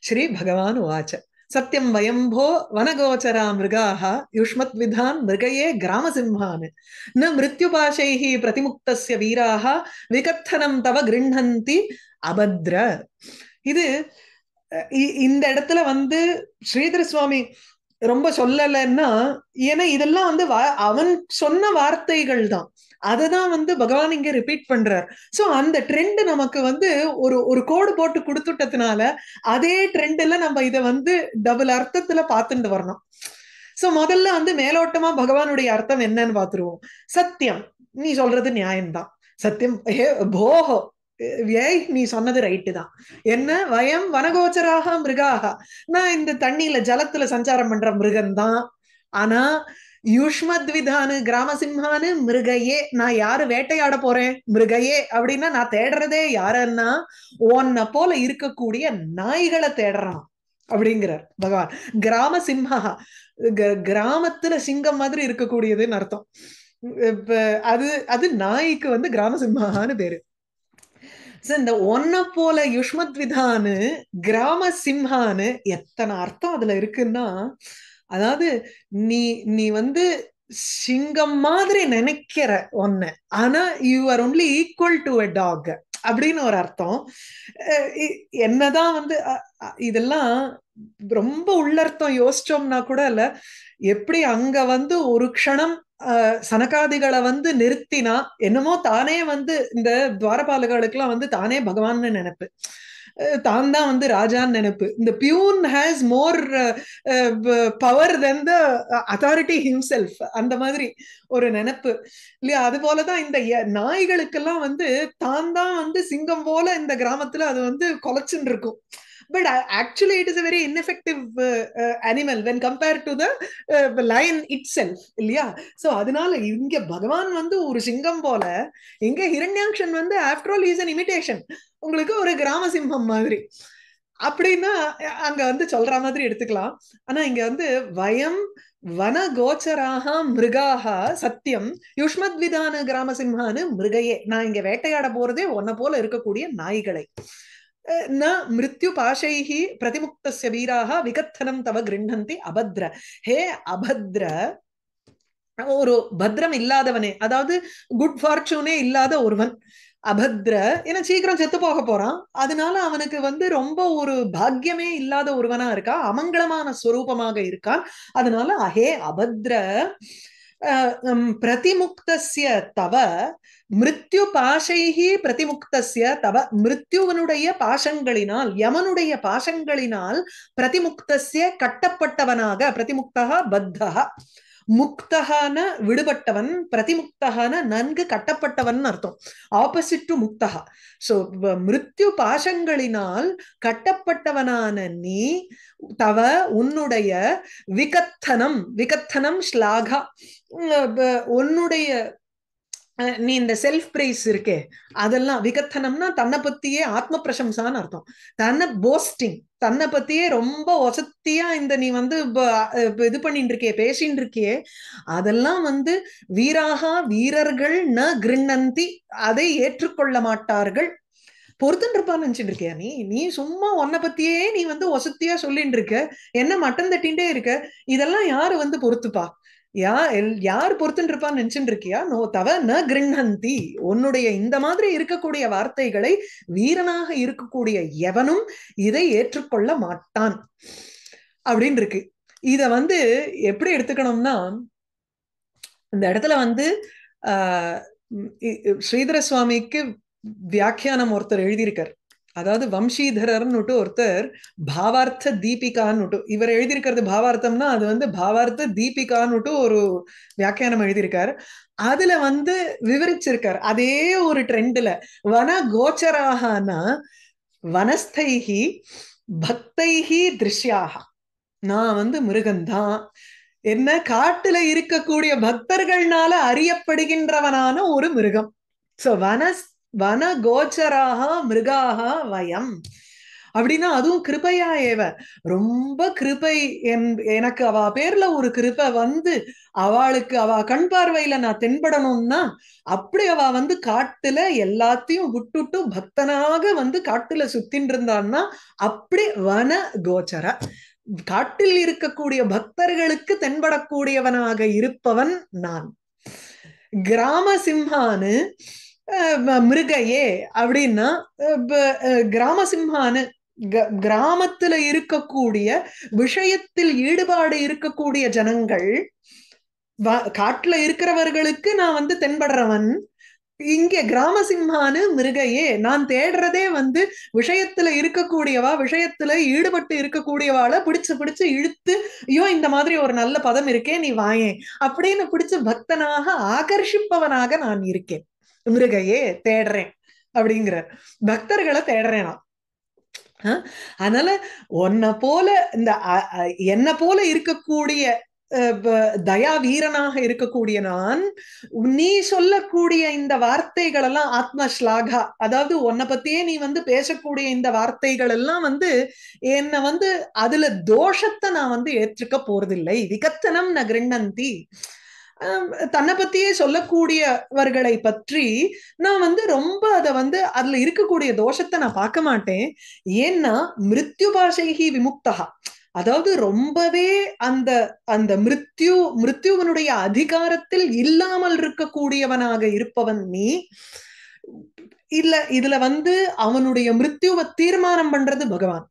[SPEAKER 1] ஸ்ரீ பகவான் வாச்ச சத்தியம் வயம்போ வனகோச்சரா மிருகாக யுஷ்மத்விதான் மிருகயே கிராமசிம்ஹான் ந மிருத்யுபாஷைஹி பிரதிமுக்தஸ்ய வீராக விகத்தனம் தவ கிருண்ணந்தி அபத்ர இது இந்த இடத்துல வந்து ஸ்ரீதர சுவாமி ரொம்ப சொல்லலைன்னா ஏன்னா இதெல்லாம் வந்து அவன் சொன்ன வார்த்தைகள் தான் அதை தான் வந்து பகவான் இங்க ரிப்பீட் பண்றார் ஸோ அந்த ட்ரெண்ட் நமக்கு வந்து ஒரு ஒரு கோடு போட்டு கொடுத்துட்டதுனால அதே ட்ரெண்ட்ல நம்ம இதை வந்து டபுள் அர்த்தத்துல பார்த்துட்டு வரணும் ஸோ முதல்ல வந்து மேலோட்டமா பகவானுடைய அர்த்தம் என்னன்னு பார்த்துருவோம் சத்தியம் நீ சொல்றது நியாயம்தான் சத்தியம் போகோ ஏய் நீ சொன்னது ரைட்டு தான் என்ன வயம் வனகோச்சராக மிருகாக நான் இந்த தண்ணியில ஜலத்துல சஞ்சாரம் பண்ற மிருகம்தான் ஆனா யூஷ்மத்விதானு கிராமசிம்ஹானு மிருகையே நான் யாரு வேட்டையாட போறேன் மிருகையே அப்படின்னா நான் தேடுறதே யாருன்னா உன்னை போல இருக்கக்கூடிய நாய்களை தேடுறான் அப்படிங்கிறார் பகவான் கிராம சிம்ஹா கிராமத்துல சிங்கம் மாதிரி இருக்கக்கூடியதுன்னு அர்த்தம் இப்ப அது அது நாய்க்கு வந்து கிராம சிம்ஹான்னு பேரு இந்த ஒன்ன போல யுஷ்மத் விதான்னு கிராம சிம்ஹான்னு எத்தனை அர்த்தம் அதுல இருக்குன்னா அதாவது நீ நீ வந்து சிங்கம் மாதிரி நினைக்கிற ஒன்னு ஆனா you are only equal to a dog அப்படின்னு ஒரு அர்த்தம் என்னதான் வந்து இதெல்லாம் ரொம்ப உள்ளர்த்தம் யோசிச்சோம்னா கூட இல்ல எப்படி அங்க வந்து ஒரு க்ஷணம் சனகாதிகளை வந்து நிறுத்தினா என்னமோ தானே வந்து இந்த துவாரபாலகளுக்கு எல்லாம் வந்து தானே பகவான்னு நினைப்பு தான் தான் வந்து ராஜான்னு நினைப்பு இந்த peon has more power then the authority himself அந்த மாதிரி ஒரு நினைப்பு இல்லையா அது போலதான் இந்த நாய்களுக்கெல்லாம் வந்து தான் தான் வந்து சிங்கம் போல இந்த கிராமத்துல அது வந்து கொலைச்சுன்னு இருக்கும் but actually uh, it is a very ineffective animal when compare to the lion itself இல்லையா ஸோ அதனால இங்க பகவான் வந்து ஒரு சிங்கம் போல இங்க ஹிரண்யாங்ஷன் வந்து after all is an imitation உங்களுக்கு ஒரு கிராம சிம்மம் மாதிரி அப்படின்னா அங்க வந்து சொல்ற மாதிரி எடுத்துக்கலாம் ஆனா இங்க வந்து வயம் வன கோச்சராக மிருகாக சத்தியம் யுஷ்மத்விதான கிராம சிம்ஹான்னு மிருகையே நான் இங்க வேட்டையாட போறதே ஒன்ன போல இருக்கக்கூடிய நாய்களை ந மிருத்யு பாஷைஹி பிரதிமுக்தஸ்ய வீராக விகத்தனம் தவ கிருண்ணந்தி அபத்ர ஹே அபத்ர ஒரு பத்ரம் இல்லாதவனே அதாவது குட் ஃபார்ச்சூனே இல்லாத ஒருவன் அபத்ர ஏன்னா சீக்கிரம் செத்து போக போறான் அதனால அவனுக்கு வந்து ரொம்ப ஒரு பாக்கியமே இல்லாத ஒருவனா இருக்கா அமங்கலமான ஸ்வரூபமாக இருக்கான் அதனால அஹே அபத்ர பிரதிமுக்தசிய தவ மிருத்யு பாஷைஹி பிரதிமுக்தசிய தவ மிருத்யுவனுடைய பாஷங்களினால் யமனுடைய பாஷங்களினால் பிரதிமுக்தசிய கட்டப்பட்டவனாக பிரதிமுக்தா பத்தகா முக்தகான விடுபட்டவன் பிரதிமுக்தகான நன்கு கட்டப்பட்டவன் அர்த்தம் ஆப்போசிட் டு முக்தகா சோ மிருத்யு பாசங்களினால் கட்டப்பட்டவனான நீ தவ உன்னுடைய விகத்தனம் விகத்தனம் ஸ்லாகா உன்னுடைய நீ இந்த செல்ஃப் பிரைஸ் இருக்கே அதெல்லாம் விகத்தனம்னா தன்னை பத்தியே ஆத்ம பிரசம்சான்னு அர்த்தம் தன்னை போஸ்டிங் தன்னை பத்தியே ரொம்ப ஒசத்தியா இந்த நீ வந்து இது பண்ணிட்டு இருக்கியே பேசின்னு இருக்கியே அதெல்லாம் வந்து வீராகா வீரர்கள் ந கிருண்ணந்தி அதை ஏற்றுக்கொள்ள மாட்டார்கள் பொறுத்துன்னு இருப்பான்னு நினச்சிட்டு இருக்கியா நீ நீ சும்மா உன்னை பத்தியே நீ வந்து ஒசத்தியா சொல்லிட்டு இருக்க என்ன மட்டம் தட்டின்ண்டே இருக்க இதெல்லாம் யாரு வந்து பொறுத்துப்பா யா எல் யார் பொறுத்துன்னு இருப்பான்னு நினைச்சுட்டு இருக்கியா நோ தவ ந கிருண்ணந்தி உன்னுடைய இந்த மாதிரி இருக்கக்கூடிய வார்த்தைகளை வீரனாக இருக்கக்கூடிய எவனும் இதை ஏற்றுக்கொள்ள மாட்டான் அப்படின்னு இருக்கு இத வந்து எப்படி எடுத்துக்கணும்னா இந்த இடத்துல வந்து ஆஹ் ஸ்ரீதர சுவாமிக்கு வியாக்கியானம் ஒருத்தர் எழுதியிருக்கார் அதாவது வம்சீதரர்னுட்டு ஒருத்தர் பாவார்த்த தீபிகான்னுட்டு இவர் எழுதியிருக்கிறது பாவார்த்தம்னா அது வந்து பாவார்த்த தீபிகான்னுட்டு ஒரு வியாக்கியானம் எழுதியிருக்காரு அதுல வந்து விவரிச்சிருக்காரு அதே ஒரு ட்ரெண்ட்ல வன கோச்சராகனா வனஸ்தைகி பக்தைகி திருஷ்யாக நான் வந்து மிருகந்தான் என்ன காட்டுல இருக்கக்கூடிய பக்தர்கள்னால அறியப்படுகின்றவனான ஒரு மிருகம் சோ வனஸ்த வன கோச்சராக மிருகாக வயம் அப்படின்னா அதுவும் கிருபையா ஏவ ரொம்ப கிருபை என் எனக்கு அவ பேர்ல ஒரு கிருபை வந்து அவளுக்கு அவ கண் பார்வையில நான் தென்படணும்னா அப்படி அவ வந்து காட்டுல எல்லாத்தையும் விட்டுட்டு பக்தனாக வந்து காட்டுல சுத்தின் இருந்தான்னா அப்படி வன கோச்சர காட்டில் இருக்கக்கூடிய பக்தர்களுக்கு தென்படக்கூடியவனாக இருப்பவன் நான் கிராம சிம்ஹான்னு மிருகையே அப்படின்னா கிராம சிம்ஹான்னு கிராமத்துல இருக்கக்கூடிய விஷயத்தில் ஈடுபாடு இருக்கக்கூடிய ஜனங்கள் காட்டுல இருக்கிறவர்களுக்கு நான் வந்து தென்படுறவன் இங்க கிராம சிம்ஹானு மிருகையே நான் தேடுறதே வந்து விஷயத்துல இருக்கக்கூடியவா விஷயத்துல ஈடுபட்டு இருக்கக்கூடியவாள பிடிச்சு பிடிச்சு இழுத்து ஐயோ இந்த மாதிரி ஒரு நல்ல பதம் இருக்கே நீ வாயே அப்படின்னு பிடிச்சு பக்தனாக ஆகர்ஷிப்பவனாக நான் இருக்கேன் மிருகையே தேடுறேன் அப்படிங்கிற பக்தர்களை தேடுறேன் நான் அதனால உன்னை போல இந்த என்ன போல இருக்கக்கூடிய தயா வீரனாக இருக்கக்கூடிய நான் நீ சொல்லக்கூடிய இந்த வார்த்தைகள் எல்லாம் ஆத்ம ஸ்லாகா அதாவது உன்னை பத்தியே நீ வந்து பேசக்கூடிய இந்த வார்த்தைகள் எல்லாம் வந்து என்னை வந்து அதுல தோஷத்தை நான் வந்து ஏற்றுக்க போறதில்லை விகத்தனம் நான் கிருண்ணந்தி தன்னை பத்தியே சொல்லக்கூடியவர்களை பற்றி நான் வந்து ரொம்ப அதை வந்து அதுல இருக்கக்கூடிய தோஷத்தை நான் பார்க்க மாட்டேன் ஏன்னா மிருத்யு பாஷைகி விமுக்தகா அதாவது ரொம்பவே அந்த அந்த மிருத்யு மிருத்யுவனுடைய அதிகாரத்தில் இல்லாமல் இருக்கக்கூடியவனாக இருப்பவன் நீ இல்ல இதுல வந்து அவனுடைய மிருத்யுவை தீர்மானம் பண்றது பகவான்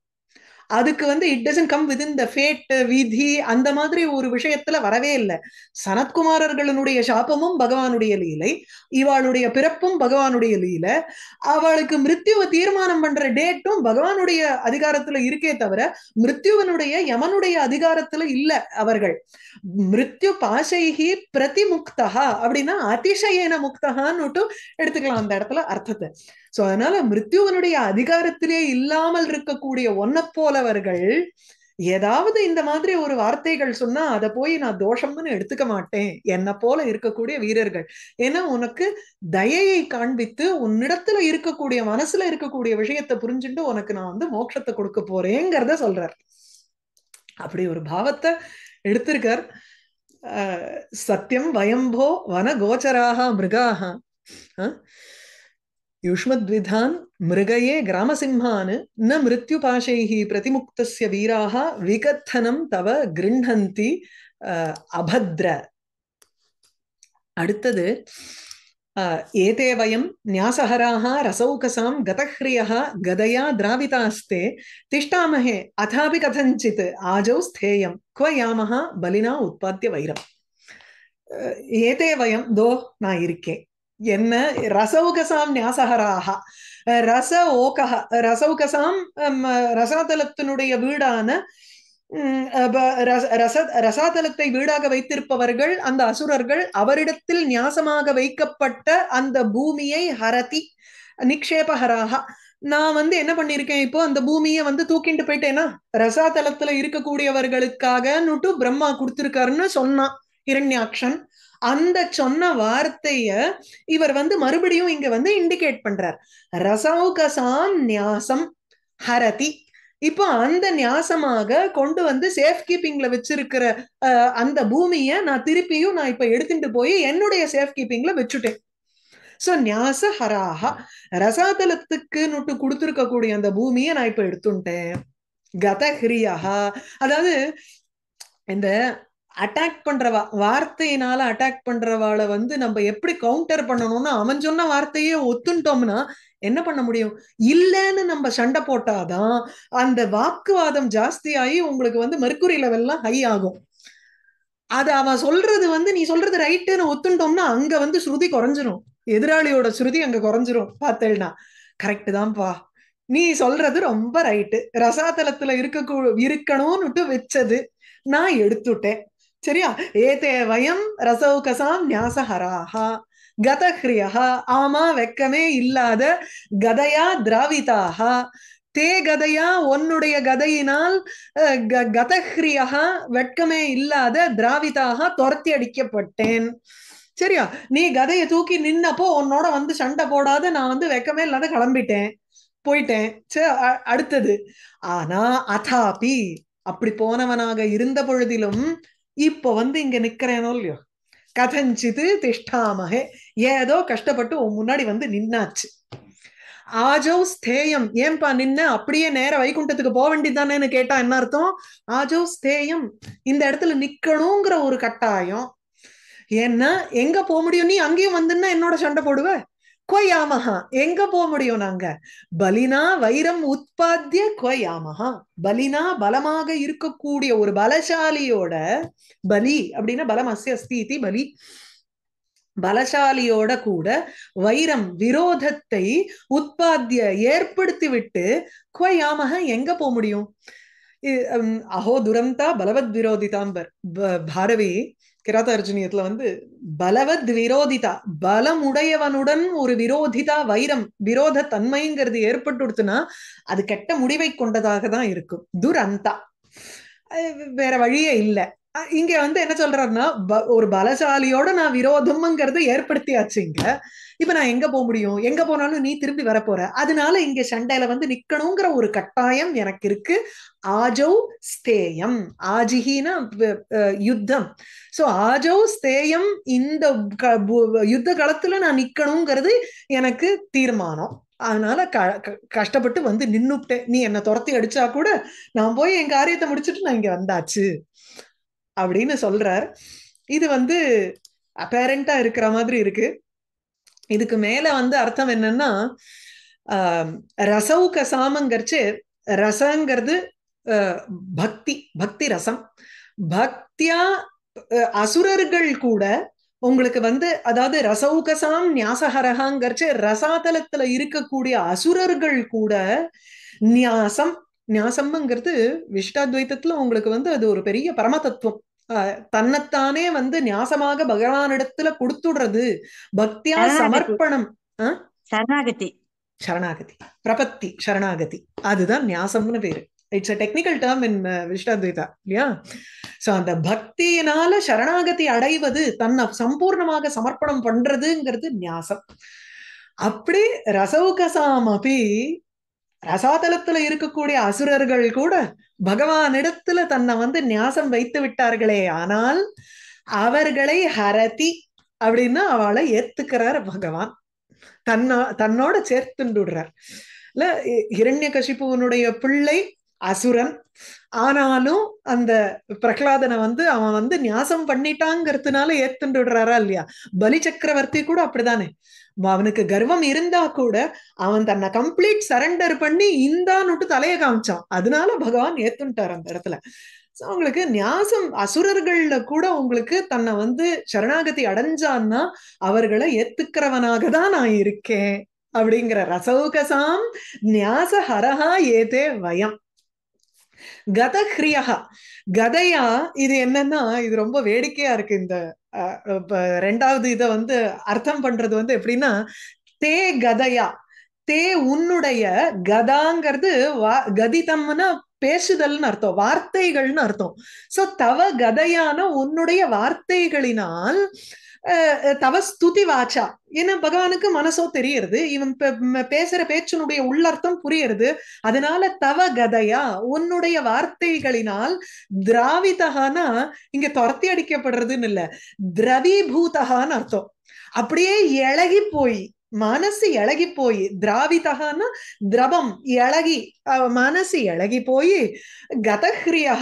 [SPEAKER 1] அதுக்கு வந்து it doesn't come within the fate விதி அந்த மாதிரி ஒரு விஷயத்துல வரவே இல்லை சனத்குமாரர்களுடைய சாபமும் பகவானுடைய லீலை இவாளுடைய பிறப்பும் பகவானுடைய லீலை அவளுக்கு மிருத்யுவை தீர்மானம் பண்ற டேட்டும் பகவானுடைய அதிகாரத்துல இருக்கே தவிர மிருத்யுவனுடைய யமனுடைய அதிகாரத்துல இல்ல அவர்கள் மிருத்யு பாசைகி பிரதிமுக்தகா அப்படின்னா அதிசயன முக்தகான்னு எடுத்துக்கலாம் அந்த இடத்துல அர்த்தத்தை சோ அதனால மிருத்யுவனுடைய அதிகாரத்திலே இல்லாமல் இருக்கக்கூடிய ஒன்ன போலவர்கள் ஏதாவது இந்த மாதிரி ஒரு வார்த்தைகள் சொன்னா அதை போய் நான் தோஷம்னு எடுத்துக்க மாட்டேன் என்னை போல இருக்கக்கூடிய வீரர்கள் ஏன்னா உனக்கு தயையை காண்பித்து உன்னிடத்துல இருக்கக்கூடிய மனசுல இருக்கக்கூடிய விஷயத்தை புரிஞ்சுட்டு உனக்கு நான் வந்து மோட்சத்தை கொடுக்க போறேங்கிறத சொல்றார் அப்படி ஒரு பாவத்தை எடுத்திருக்கார் சத்தியம் வயம்போ வன கோச்சராக மிருகாக युष्मद्विधान् मृगये ग्रामसिंहान् न मृत्युपाशैः प्रतिमुक्तस्य वीराः विकत्थनं तव गृह्णन्ति அபத்ர அடுத்தது ஏதே வயம் न्यासहराः रसौकसां गतह्रियः गदया द्रावितास्ते तिष्ठामहे अथापि कथञ्चित् आजौ स्थेयं क्व यामः बलिना उत्पाद्य வைரம் ஏதே வயம் தோ நான் இருக்கேன் என்ன ரசவுகசாம் நியாசகராக ரச ஓக ரசவுகசாம் ரசாதலத்தினுடைய வீடான ரச ரசாதலத்தை வீடாக வைத்திருப்பவர்கள் அந்த அசுரர்கள் அவரிடத்தில் நியாசமாக வைக்கப்பட்ட அந்த பூமியை ஹரதி நிக்ஷேபகராக நான் வந்து என்ன பண்ணிருக்கேன் இப்போ அந்த பூமியை வந்து தூக்கிட்டு போயிட்டேன்னா ரசாதலத்துல இருக்கக்கூடியவர்களுக்காக பிரம்மா கொடுத்திருக்காருன்னு சொன்னான் இரண்யாட்சன் அந்த சொன்ன வார்த்தைய இவர் வந்து மறுபடியும் இங்க வந்து இண்டிகேட் பண்றார் ரசௌகசாம் நியாசம் ஹரதி இப்போ அந்த நியாசமாக கொண்டு வந்து சேஃப் கீப்பிங்ல வச்சிருக்கிற அந்த பூமிய நான் திருப்பியும் நான் இப்ப எடுத்துட்டு போய் என்னுடைய சேஃப் கீப்பிங்ல வச்சுட்டேன் சோ நியாச ஹராஹா ரசாதலத்துக்குன்னுட்டு கூடிய அந்த பூமியை நான் இப்ப எடுத்துட்டேன் கத அதாவது இந்த அட்டாக் பண்றவா வார்த்தையினால அட்டாக் பண்றவாளை வந்து நம்ம எப்படி கவுண்டர் பண்ணணும்னா அவன் சொன்ன வார்த்தையே ஒத்துன்ட்டோம்னா என்ன பண்ண முடியும் இல்லைன்னு நம்ம சண்டை போட்டாதான் அந்த வாக்குவாதம் ஜாஸ்தி ஆகி உங்களுக்கு வந்து மெர்க்குரி லெவல்லாம் ஹை ஆகும் அது அவன் சொல்றது வந்து நீ சொல்றது ரைட்டுன்னு ஒத்துன்ட்டோம்னா அங்க வந்து ஸ்ருதி குறைஞ்சிரும் எதிராளியோட ஸ்ருதி அங்க குறைஞ்சிரும் பார்த்தேன்னா கரெக்டு தான்ப்பா நீ சொல்றது ரொம்ப ரைட்டு ரசாதலத்துல இருக்க இருக்கணும்னுட்டு வச்சது நான் எடுத்துட்டேன் சரியா ஏதே வயம் ரசௌகசாம் ஞாசஹராஹா கதஹ்ரியா ஆமா வெக்கமே இல்லாத கதையா திராவிதாக தே கதையா உன்னுடைய கதையினால் கதஹ்ரியா வெட்கமே இல்லாத திராவிதாக துரத்தி அடிக்கப்பட்டேன் சரியா நீ கதையை தூக்கி நின்னப்போ உன்னோட வந்து சண்டை போடாத நான் வந்து வெக்கமே இல்லாத கிளம்பிட்டேன் போயிட்டேன் சரி அடுத்தது ஆனா அதாபி அப்படி போனவனாக இருந்த பொழுதிலும் இப்ப வந்து இங்க நிக்கிறேனோ இல்லையோ கதஞ்சிது திஷ்டாமகே ஏதோ கஷ்டப்பட்டு உன் முன்னாடி வந்து நின்னாச்சு ஆஜோ ஸ்தேயம் ஏன்பா நின்ன அப்படியே நேர வைகுண்டத்துக்கு போக வேண்டியதானு கேட்டா என்ன அர்த்தம் ஆஜோ ஸ்தேயம் இந்த இடத்துல நிக்கணுங்கிற ஒரு கட்டாயம் ஏன்னா எங்க போக முடியும் நீ அங்கேயும் வந்துன்னா என்னோட சண்டை போடுவ கொயாமஹா எங்க போக முடியும் நாங்க பலினா வைரம் உற்பத்திய கொயாமஹா பலினா பலமாக இருக்கக்கூடிய ஒரு பலசாலியோட பலி அப்படின்னா பலம் அஸ்ய அஸ்தி பலி பலசாலியோட கூட வைரம் விரோதத்தை உற்பத்திய ஏற்படுத்தி விட்டு கொயாமக எங்க போக முடியும் அஹோ துரந்தா பலவத் விரோதிதாம்பர் பாரவி அர்ஜுனியத்துல வந்து பலவத் விரோதிதா பலமுடையவனுடன் ஒரு விரோதிதா வைரம் விரோத தன்மைங்கிறது ஏற்பட்டுடுத்துன்னா அது கெட்ட முடிவை கொண்டதாக தான் இருக்கும் துரந்தா வேற வழியே இல்லை இங்க வந்து என்ன சொல்றாருன்னா ஒரு பலசாலியோட நான் விரோதம்ங்கிறத ஏற்படுத்தியாச்சு இங்க இப்ப நான் எங்க போக முடியும் எங்க போனாலும் நீ திரும்பி வரப்போற அதனால இங்க சண்டையில வந்து நிக்கணுங்கிற ஒரு கட்டாயம் எனக்கு இருக்கு ஆஜோ ஸ்தேயம் ஆஜிஹீனா யுத்தம் சோ ஆஜௌ ஸ்தேயம் இந்த யுத்த களத்துல நான் நிக்கணுங்கிறது எனக்கு தீர்மானம் அதனால க கஷ்டப்பட்டு வந்து நின்னுட்டேன் நீ என்னை துரத்தி அடிச்சா கூட நான் போய் என் காரியத்தை முடிச்சுட்டு நான் இங்க வந்தாச்சு அப்படின்னு சொல்றார் இது வந்து அப்பேரண்டா இருக்கிற மாதிரி இருக்கு இதுக்கு மேல வந்து அர்த்தம் என்னன்னா ரசவு கசாமங்கிறச்சு ரசங்கிறது பக்தி பக்தி ரசம் பக்தியா அசுரர்கள் கூட உங்களுக்கு வந்து அதாவது ரசவுகசாம் நியாசஹரகாங்கிறச்சு ரசாதலத்துல இருக்கக்கூடிய அசுரர்கள் கூட நியாசம் ஞாசம்ங்கிறது விஷ்டாத்வைத்தத்துல உங்களுக்கு வந்து அது ஒரு பெரிய பரம தத்துவம் தன்னைத்தானே வந்து நியாசமாக பகவானிடத்துல கொடுத்துடுறது பக்தியா சமர்ப்பணம் சரணாகதி சரணாகதி பிரபத்தி சரணாகதி அதுதான் ஞாசம்னு பேரு it's a technical term in Vishishtadvaita இல்லையா சோ அந்த பக்தியினால சரணாகதி அடைவது தன்னை சம்பூர்ணமாக சமர்ப்பணம் பண்றதுங்கிறது நியாசம் அப்படி ரசவுகசாம் அப்படி ரசாதலத்துல இருக்கக்கூடிய அசுரர்கள் கூட பகவானிடத்துல தன்னை வந்து நியாசம் வைத்து விட்டார்களே ஆனால் அவர்களை ஹரதி அப்படின்னு அவளை ஏத்துக்கிறார் பகவான் தன்னோ தன்னோட சேர்த்துண்டுடுறார் இல்ல இரண்ய கசிப்புவனுடைய பிள்ளை அசுரன் ஆனாலும் அந்த பிரகலாதனை வந்து அவன் வந்து நியாசம் பண்ணிட்டாங்கிறதுனால ஏத்துண்டுடுறாரா இல்லையா பலி சக்கரவர்த்தி கூட அப்படிதானே அவனுக்கு கர்வம் இருந்தா கூட அவன் தன்னை கம்ப்ளீட் சரண்டர் பண்ணி இந்தான்னுட்டு தலையை காமிச்சான் அதனால பகவான் ஏத்துட்டார் அந்த இடத்துல ஸோ அவங்களுக்கு நியாசம் அசுரர்கள்ல கூட உங்களுக்கு தன்னை வந்து சரணாகதி அடைஞ்சான்னா அவர்களை ஏத்துக்கிறவனாக தான் நான் இருக்கேன் அப்படிங்கிற ரசௌகசாம் நியாச ஹரஹா ஏதே வயம் கதஹ்ரியகா கதையா இது என்னன்னா இது ரொம்ப வேடிக்கையா இருக்கு இந்த ரெண்டாவது இதை வந்து அர்த்தம் பண்றது வந்து எப்படின்னா தே கதையா தே உன்னுடைய கதாங்கிறது வா கதிதம்னா பேசுதல்னு அர்த்தம் வார்த்தைகள்னு அர்த்தம் சோ தவ கதையான உன்னுடைய வார்த்தைகளினால் தவ ஸ்துதி வாச்சா ஏன்னா பகவானுக்கு மனசோ தெரியறது இவன் பேசுற பேச்சனுடைய உள்ளர்த்தம் புரியறது அதனால தவ கதையா உன்னுடைய வார்த்தைகளினால் திராவிதகானா இங்க துரத்தி அடிக்கப்படுறதுன்னு இல்ல திரவிபூதகான்னு அர்த்தம் அப்படியே இழகி போய் மனசு இழகி போய் ఎళగిపోయి திரவம் இழகி மனசு இழகி போய் கதஹ்ரியா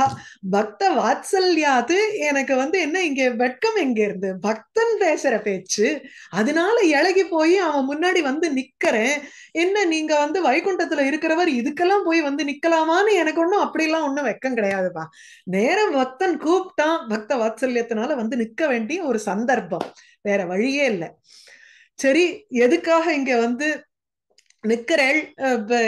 [SPEAKER 1] பக்த வாத்சல்யாது எனக்கு வந்து என்ன இங்க வெட்கம் எங்க இருந்து பக்தன் பேசுற பேச்சு அதனால இழகி போய் அவன் முன்னாடி வந்து நிக்கிறேன் என்ன நீங்க வந்து வைகுண்டத்துல இருக்கிறவர் இதுக்கெல்லாம் போய் வந்து நிக்கலாமான்னு எனக்கு ஒன்றும் அப்படிலாம் ஒண்ணும் வெக்கம் கிடையாதுப்பா நேரம் பக்தன் கூப்பிட்டான் பக்த வாத்சல்யத்தினால வந்து நிக்க வேண்டிய ஒரு சந்தர்ப்பம் வேற வழியே இல்லை சரி எதுக்காக இங்க வந்து நிக்கிறேள்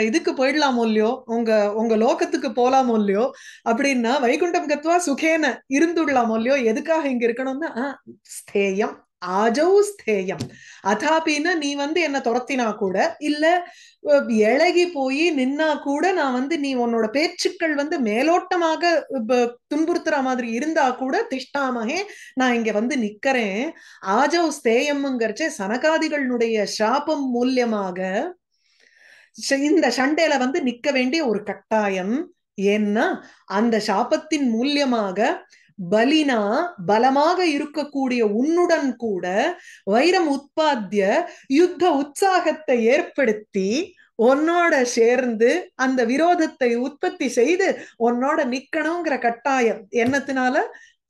[SPEAKER 1] இதுக்கு போயிடலாம் இல்லையோ உங்க உங்க லோகத்துக்கு போலாம் இல்லையோ அப்படின்னா வைகுண்டம் கத்வா சுகேன இருந்துடலாம் இல்லையோ எதுக்காக இங்க இருக்கணும்னா ஸ்தேயம் ஆஜௌ ஸ்தேயம் அதாப்பின்னா நீ வந்து என்ன துரத்தினா கூட இல்ல இழகி போய் நின்னா கூட நான் வந்து நீ உன்னோட பேச்சுக்கள் வந்து மேலோட்டமாக துன்புறுத்துற மாதிரி இருந்தா கூட திஷ்டாமகே நான் இங்க வந்து நிக்கிறேன் ஆஜௌ ஸ்தேயம்ங்கிறச்சே சனகாதிகளுடைய சாபம் மூலியமாக இந்த சண்டையில வந்து நிக்க வேண்டிய ஒரு கட்டாயம் ஏன்னா அந்த சாபத்தின் மூலியமாக பலினா பலமாக இருக்கக்கூடிய உன்னுடன் கூட வைரம் உற்பத்திய யுத்த உற்சாகத்தை ஏற்படுத்தி உன்னோட சேர்ந்து அந்த விரோதத்தை உற்பத்தி செய்து உன்னோட நிக்கணுங்கிற கட்டாயம் எண்ணத்தினால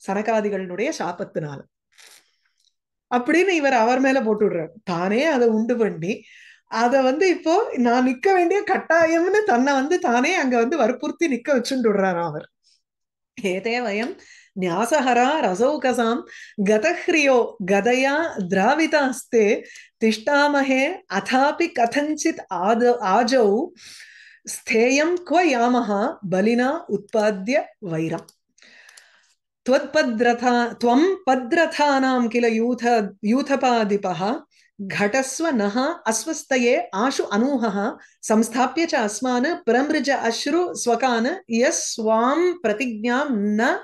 [SPEAKER 1] சனகாதிகளினுடைய சாபத்தினால அப்படின்னு இவர் அவர் மேல போட்டுடுறார் தானே அதை உண்டு பண்ணி அதை வந்து இப்போ நான் நிக்க வேண்டிய கட்டாயம்னு தன்னை வந்து தானே அங்க வந்து வற்புறுத்தி நிக்க வச்சுடுறாராம் அவர் ஏதே வயம் न्यासहरा रसौकसां गतह्रियो गदया द्रावितास्ते तिष्ठामहे अथापि कथञ्चित् आद आजौ स्थेयं क्व यामः बलिना उत्पाद्य वैरम् त्वत्पद्रथा त्वं पद्रथानां किल यूथ यूथपादिपः घटस्व नः आशु अनूहः संस्थाप्य च अस्मान् प्रमृज अश्रु स्वकान् यस्वां प्रतिज्ञां न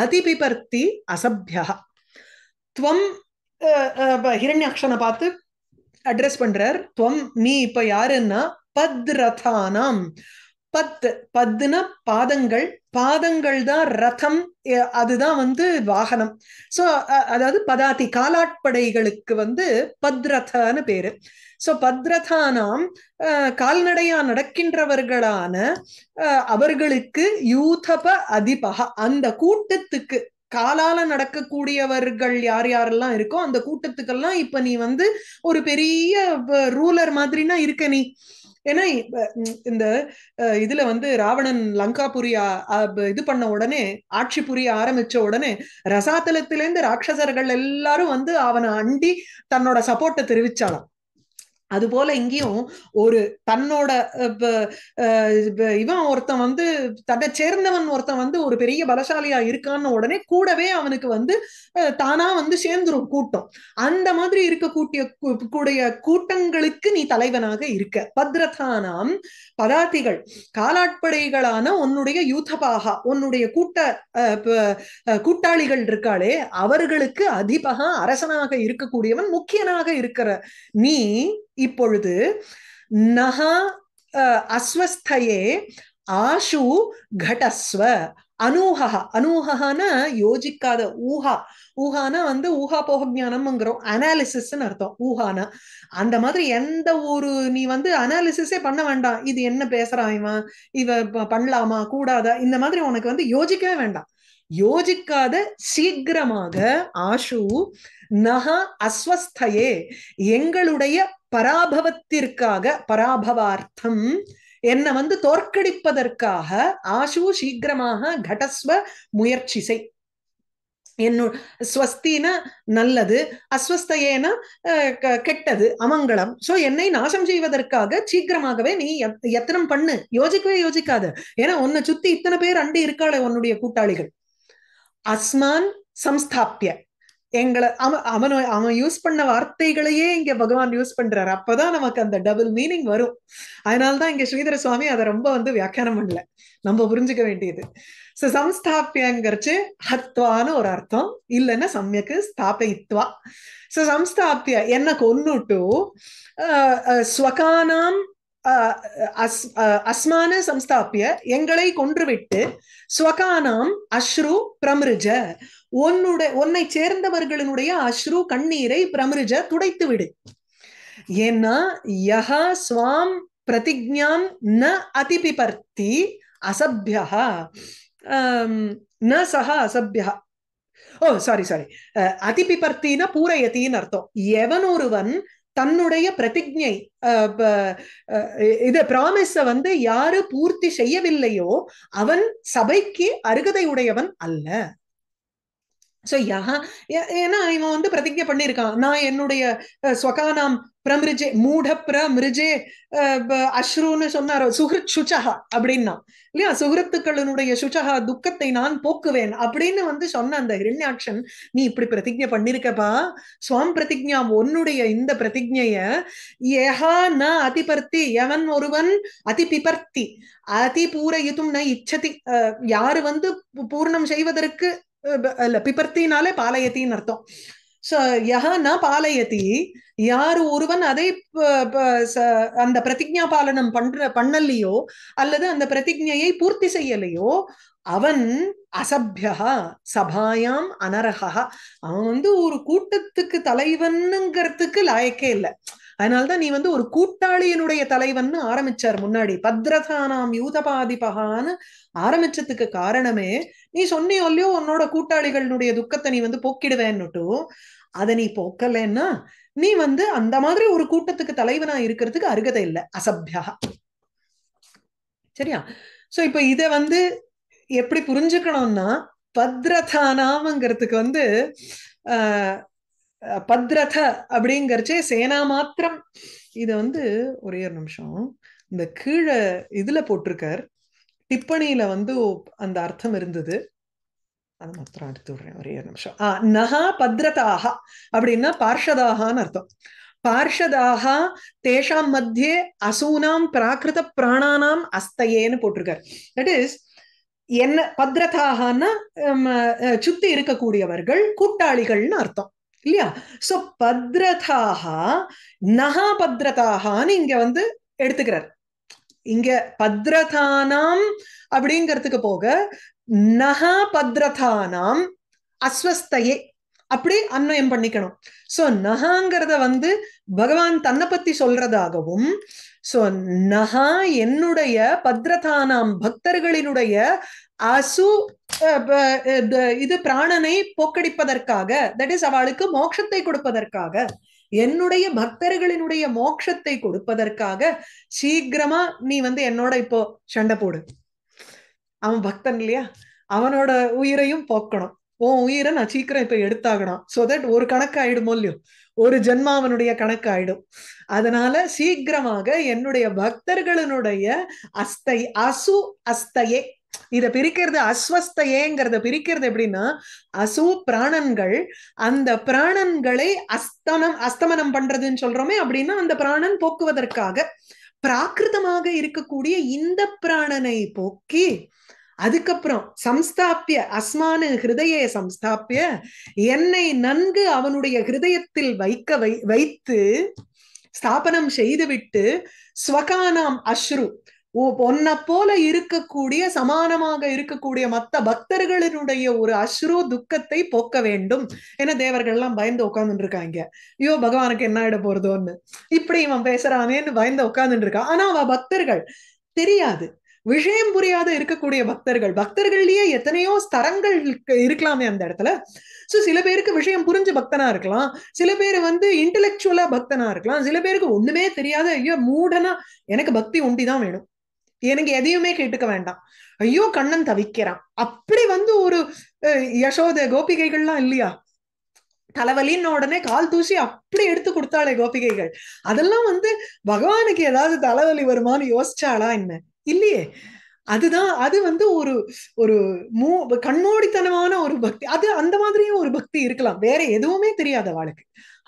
[SPEAKER 1] அதிபிபர்த்தி அசபியா துவம் ஹிரண்யாட்சனை பார்த்து அட்ரஸ் பண்றார் துவம் நீ இப்ப யாருன்னா பத் ரதானாம் பத் பத்துனா பாதங்கள் பாதங்கள் தான் ரதம் அதுதான் வந்து வாகனம் ஸோ அதாவது பதாதி காலாட்படைகளுக்கு வந்து பத்ரதான்னு பேரு சோ பத்ரதானாம் கால்நடையா நடக்கின்றவர்களான அவர்களுக்கு யூதப அதிபக அந்த கூட்டத்துக்கு காலால நடக்கக்கூடியவர்கள் யார் யாரெல்லாம் இருக்கோ அந்த கூட்டத்துக்கெல்லாம் இப்ப நீ வந்து ஒரு பெரிய ரூலர் மாதிரினா இருக்க நீ ஏன்னா இந்த இதுல வந்து ராவணன் லங்கா புரியா இது பண்ண உடனே ஆட்சி புரிய ஆரம்பிச்ச உடனே ரசாத்தலத்திலேருந்து ராட்சசர்கள் எல்லாரும் வந்து அவனை அண்டி தன்னோட சப்போர்ட்டை தெரிவிச்சாலாம் அது போல இங்கேயும் ஒரு தன்னோட இவன் ஒருத்தன் வந்து தன்னை சேர்ந்தவன் ஒருத்தன் வந்து ஒரு பெரிய பலசாலியா இருக்கான்னு உடனே கூடவே அவனுக்கு வந்து தானா வந்து சேர்ந்துரும் கூட்டம் அந்த மாதிரி இருக்கக்கூடிய கூடிய கூட்டங்களுக்கு நீ தலைவனாக இருக்க பத்ரதானாம் பதாதிகள் காலாட்படைகளான உன்னுடைய யூதபாகா உன்னுடைய கூட்ட கூட்டாளிகள் இருக்காளே அவர்களுக்கு அதிபகா அரசனாக இருக்கக்கூடியவன் முக்கியனாக இருக்கிற நீ இப்பொழுது நகா அஸ்வஸ்தையே ஆஷு கடஸ்வ அனூகா அனூகான யோசிக்காத ஊஹா ஊஹானா வந்து ஊஹா போக ஜானம்ங்கிறோம் அனாலிசிஸ்ன்னு அர்த்தம் ஊஹானா அந்த மாதிரி எந்த ஒரு நீ வந்து அனாலிசிஸே பண்ண வேண்டாம் இது என்ன பேசுறான் இவன் இவ பண்ணலாமா கூடாதா இந்த மாதிரி உனக்கு வந்து யோசிக்கவே வேண்டாம் யோசிக்காத சீக்கிரமாக ஆஷு நகா அஸ்வஸ்தையே எங்களுடைய பராபவத்திற்காக பராபவார்த்தம் என்னை வந்து தோற்கடிப்பதற்காக ஆசு சீக்கிரமாக கடஸ்வ முயற்சி செய் ஸ்வஸ்தினா நல்லது அஸ்வஸ்தையேனா கெட்டது அமங்கலம் சோ என்னை நாசம் செய்வதற்காக சீக்கிரமாகவே நீ எத்தனம் பண்ணு யோசிக்கவே யோசிக்காது ஏன்னா உன்னை சுத்தி இத்தனை பேர் அண்டி இருக்காளே உன்னுடைய கூட்டாளிகள் அஸ்மான் சம்ஸ்தாப்பிய எங்களை அவன் அவன் அவன் யூஸ் பண்ண வார்த்தைகளையே இங்க பகவான் யூஸ் பண்றாரு அப்பதான் நமக்கு அந்த டபுள் மீனிங் வரும் அதனால்தான் இங்க ஸ்ரீதர சுவாமி அதை ரொம்ப வந்து வியாக்கியானம் பண்ணல நம்ம புரிஞ்சுக்க வேண்டியது சோ சம்ஸ்தாபியங்கிறச்சு ஹத்வான்னு ஒரு அர்த்தம் இல்லைன்னா சமயக்கு ஸ்தாபித்வா சோ சம்ஸ்தாபிய என்ன கொன்னுட்டு ஸ்வகானாம் அஸ் அஸ்மான சம்ஸ்தாபிய எங்களை கொன்றுவிட்டு ஸ்வகானாம் அஸ்ரு பிரமிருஜ உன்னுடைய உன்னை சேர்ந்தவர்களினுடைய அஸ்ரு கண்ணீரை பிரமிருஜ துடைத்து விடு ஏன்னா யஹா சுவாம் பிரதிஜாம் ந அதிபிபர்த்தி அசபியா ந சஹா அசபியா ஓ சாரி சாரி அதிபிபர்த்தினா பூரையத்தின்னு அர்த்தம் எவன் ஒருவன் தன்னுடைய பிரதிஜை இது ப்ராமிஸ வந்து யாரு பூர்த்தி செய்யவில்லையோ அவன் சபைக்கு அருகதை உடையவன் அல்ல சோ யா ஏன்னா இவன் வந்து பிரதிஜை பண்ணிருக்கான் நான் என்னுடைய ஸ்வகானாம் பிரமிருஜே மூட பிரமிருஜே அஸ்ருன்னு சொன்னாரோ சுஹித் சுச்சகா அப்படின்னா இல்லையா சுகிருத்துக்களினுடைய சுச்சகா துக்கத்தை நான் போக்குவேன் அப்படின்னு வந்து சொன்ன அந்த ஹிரண்யாட்சன் நீ இப்படி பிரதிஜை பண்ணிருக்கப்பா சுவாம் பிரதிஜா உன்னுடைய இந்த பிரதிஜைய ஏஹா ந அதிபர்த்தி எவன் ஒருவன் அதிபிபர்த்தி அதிபூரயுதும் ந இச்சதி யாரு வந்து பூர்ணம் செய்வதற்கு பிபர்த்தினாலே பாலயத்தின்னு அர்த்தம் சோ யஹா பாலயதி பாலயத்தி யார் ஒருவன் அதை அந்த பிரதிஜா பாலனம் பண்ற பண்ணலையோ அல்லது அந்த பிரதிஜையை பூர்த்தி செய்யலையோ அவன் அசபியா சபாயாம் அனரகா அவன் வந்து ஒரு கூட்டத்துக்கு தலைவனுங்கிறதுக்கு லாயக்கே இல்லை அதனால்தான் நீ வந்து ஒரு கூட்டாளியனுடைய தலைவன் ஆரம்பிச்சார் முன்னாடி பத்ரதானாம் யூதபாதிபகான்னு ஆரம்பிச்சதுக்கு காரணமே நீ சொன்னியோ இல்லையோ உன்னோட கூட்டாளிகளுடைய துக்கத்தை நீ வந்து போக்கிடுவேன்னுட்டு அதை நீ போக்கலன்னா நீ வந்து அந்த மாதிரி ஒரு கூட்டத்துக்கு தலைவனா இருக்கிறதுக்கு அருகதை இல்லை அசபியா சரியா சோ இப்ப இத வந்து எப்படி புரிஞ்சுக்கணும்னா பத்ரதானாமங்கிறதுக்கு வந்து பத்ரத அப்படிங்கிறச்சே சேனா மாத்திரம் இத வந்து ஒரே ஒரு நிமிஷம் இந்த கீழே இதுல போட்டிருக்கார் டிப்பணியில வந்து அந்த அர்த்தம் இருந்தது அதை மாத்திரம் அடுத்து விடுறேன் ஒரே ஒரு நிமிஷம் ஆ நகா பத்ரதாக அப்படின்னா பார்ஷதாகான்னு அர்த்தம் பார்ஷதாக தேஷாம் மத்தியே அசூனாம் பிராகிருத பிராணானாம் அஸ்தையேன்னு போட்டிருக்காரு தட் இஸ் என்ன பத்ரதாகனா சுத்தி இருக்கக்கூடியவர்கள் கூட்டாளிகள்னு அர்த்தம் இல்லையா சோ பத்ரதாக நகா பத்ரதாகான்னு இங்க வந்து எடுத்துக்கிறார் இங்க பத்ரதானாம் அப்படிங்கிறதுக்கு போக நகா பத்ரதானாம் அஸ்வஸ்தையே அப்படி அன்வயம் பண்ணிக்கணும் சோ நகாங்கிறத வந்து பகவான் தன்னை பத்தி சொல்றதாகவும் சோ நகா என்னுடைய பத்ரதானாம் பக்தர்களினுடைய அசு இது பிராணனை போக்கடிப்பதற்காக தட் இஸ் அவளுக்கு மோட்சத்தை கொடுப்பதற்காக என்னுடைய பக்தர்களினுடைய மோட்சத்தை கொடுப்பதற்காக சீக்கிரமா நீ வந்து என்னோட இப்போ சண்டை போடு அவன் பக்தன் இல்லையா அவனோட உயிரையும் போக்கணும் ஓ உயிரை நான் சீக்கிரம் இப்ப எடுத்தாகணும் சோ தட் ஒரு கணக்கு ஆயிடுமோ இல்லையோ ஒரு ஜென்மாவனுடைய கணக்கு ஆயிடும் அதனால சீக்கிரமாக என்னுடைய பக்தர்களினுடைய அஸ்தை அசு அஸ்தையே இத பிரிக்கிறது அஸ்வஸ்தையேங்கிறத பிரிக்கிறது எப்படின்னா அசு பிராணன்கள் அந்த பிராணன்களை அஸ்தனம் அஸ்தமனம் பண்றதுன்னு சொல்றோமே அப்படின்னா அந்த பிராணன் போக்குவதற்காக பிராகிருதமாக இருக்கக்கூடிய இந்த பிராணனை போக்கி அதுக்கப்புறம் சம்ஸ்தாப்பிய அஸ்மானு ஹிருதய சம்ஸ்தாப்பிய என்னை நன்கு அவனுடைய ஹிருதயத்தில் வைக்க வை வைத்து ஸ்தாபனம் செய்துவிட்டு ஸ்வகானாம் அஸ்ரு ஒன்ன போல இருக்கக்கூடிய சமானமாக இருக்கக்கூடிய மத்த பக்தர்களினுடைய ஒரு அஸ்ரோ துக்கத்தை போக்க வேண்டும் என தேவர்கள் எல்லாம் பயந்து உட்கார்ந்துட்டு இருக்காங்க ஐயோ பகவானுக்கு என்ன ஆயிட போறதோன்னு இப்படி இவன் பேசுறானேன்னு பயந்து உட்கார்ந்துட்டு இருக்கான் ஆனா அவ பக்தர்கள் தெரியாது விஷயம் புரியாத இருக்கக்கூடிய பக்தர்கள் பக்தர்கள்லயே எத்தனையோ ஸ்தரங்கள் இருக்கலாமே அந்த இடத்துல ஸோ சில பேருக்கு விஷயம் புரிஞ்ச பக்தனா இருக்கலாம் சில பேர் வந்து இன்டெலெக்சுவலா பக்தனா இருக்கலாம் சில பேருக்கு ஒண்ணுமே தெரியாத ஐயோ மூடனா எனக்கு பக்தி உண்டிதான் வேணும் எனக்கு எதையுமே கேட்டுக்க வேண்டாம் ஐயோ கண்ணன் தவிக்கிறான் அப்படி வந்து ஒரு யசோத கோபிகைகள்லாம் இல்லையா தலைவலின்னு உடனே கால் தூசி அப்படி எடுத்து கொடுத்தாளே கோபிகைகள் அதெல்லாம் வந்து பகவானுக்கு ஏதாவது தலைவலி வருமானு யோசிச்சாளா என்ன இல்லையே அதுதான் அது வந்து ஒரு ஒரு மூ கண்ணோடித்தனமான ஒரு பக்தி அது அந்த மாதிரியும் ஒரு பக்தி இருக்கலாம் வேற எதுவுமே தெரியாது அவளுக்கு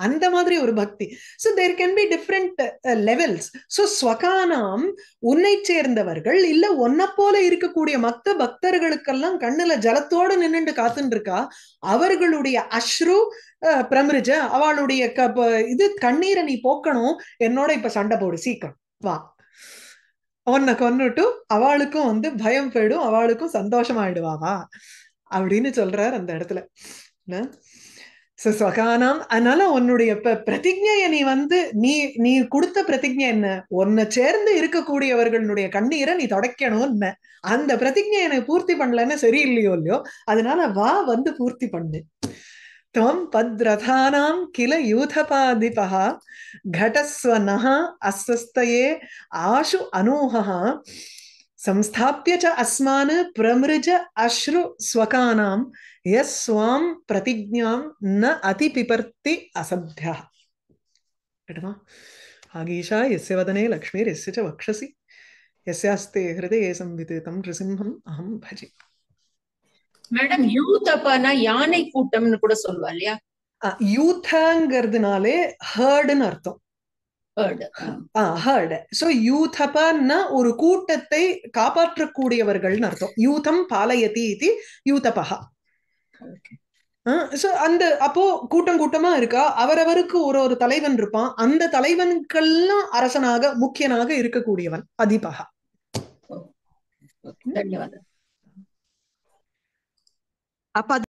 [SPEAKER 1] அந்த மாதிரி ஒரு பக்தி so there can be different levels so ஸ்வகானாம் உன்னை சேர்ந்தவர்கள் இல்ல ஒன்ன போல இருக்கக்கூடிய மத்த பக்தர்களுக்கெல்லாம் கண்ணுல ஜலத்தோட நின்னுண்டு காத்துட்டு இருக்கா அவர்களுடைய அஸ்ரு uh, பிரமிருஜ அவளுடைய க இது கண்ணீரை நீ போக்கணும் என்னோட இப்ப சண்டை போடு சீக்கிரம் வா உன்னை கொன்னுட்டு அவளுக்கும் வந்து பயம் போயிடும் அவளுக்கும் ஆயிடுவாவா அப்படின்னு சொல்றாரு அந்த இடத்துல சகானாம் அதனால உன்னுடைய பிரதிஜைய நீ வந்து நீ நீ கொடுத்த பிரதிஜை என்ன உன்னை சேர்ந்து இருக்கக்கூடியவர்களுடைய கண்ணீரை நீ தொடக்கணும்னு அந்த பிரதிஜை எனக்கு பூர்த்தி பண்ணலன்னு சரியில்லையோ இல்லையோ அதனால வா வந்து பூர்த்தி பண்ணு தம் பத்ரதானாம் கில யூதபாதிபா கடஸ்வனஹா அஸ்வஸ்தயே ஆஷு அனூஹா சம்ஸ்தாபிய அஸ்மானு அஸ்மான் பிரமிருஜ அஸ்ரு ஸ்வகானாம் எஸ் பிரதிஜாம் ந அதி பிபர்த்தி அசபியா கேட்டுமா ஆகீஷா எஸ் வதனே லக்ஷ்மீர் எஸ் ச வக்ஷசி எஸ்யாஸ்தே ஹிருதே சம்விதிதம் நிருசிம்ஹம் அஹம் பஜே மேடம் யூத் அப்பானா யானை கூட்டம்னு கூட சொல்லுவா இல்லையா யூத்தாங்கிறதுனாலே ஹர்டுன்னு அர்த்தம் ஒரு கூட்டத்தை காப்பாற்றக்கூடியவர்கள் அர்த்தம் யூதம் பாலயதி இது யூதபகா அந்த அப்போ கூட்டம் கூட்டமா இருக்கா அவரவருக்கு ஒரு ஒரு தலைவன் இருப்பான் அந்த தலைவன்கள்லாம் அரசனாக முக்கியனாக இருக்கக்கூடியவன் அதிபகா அப்ப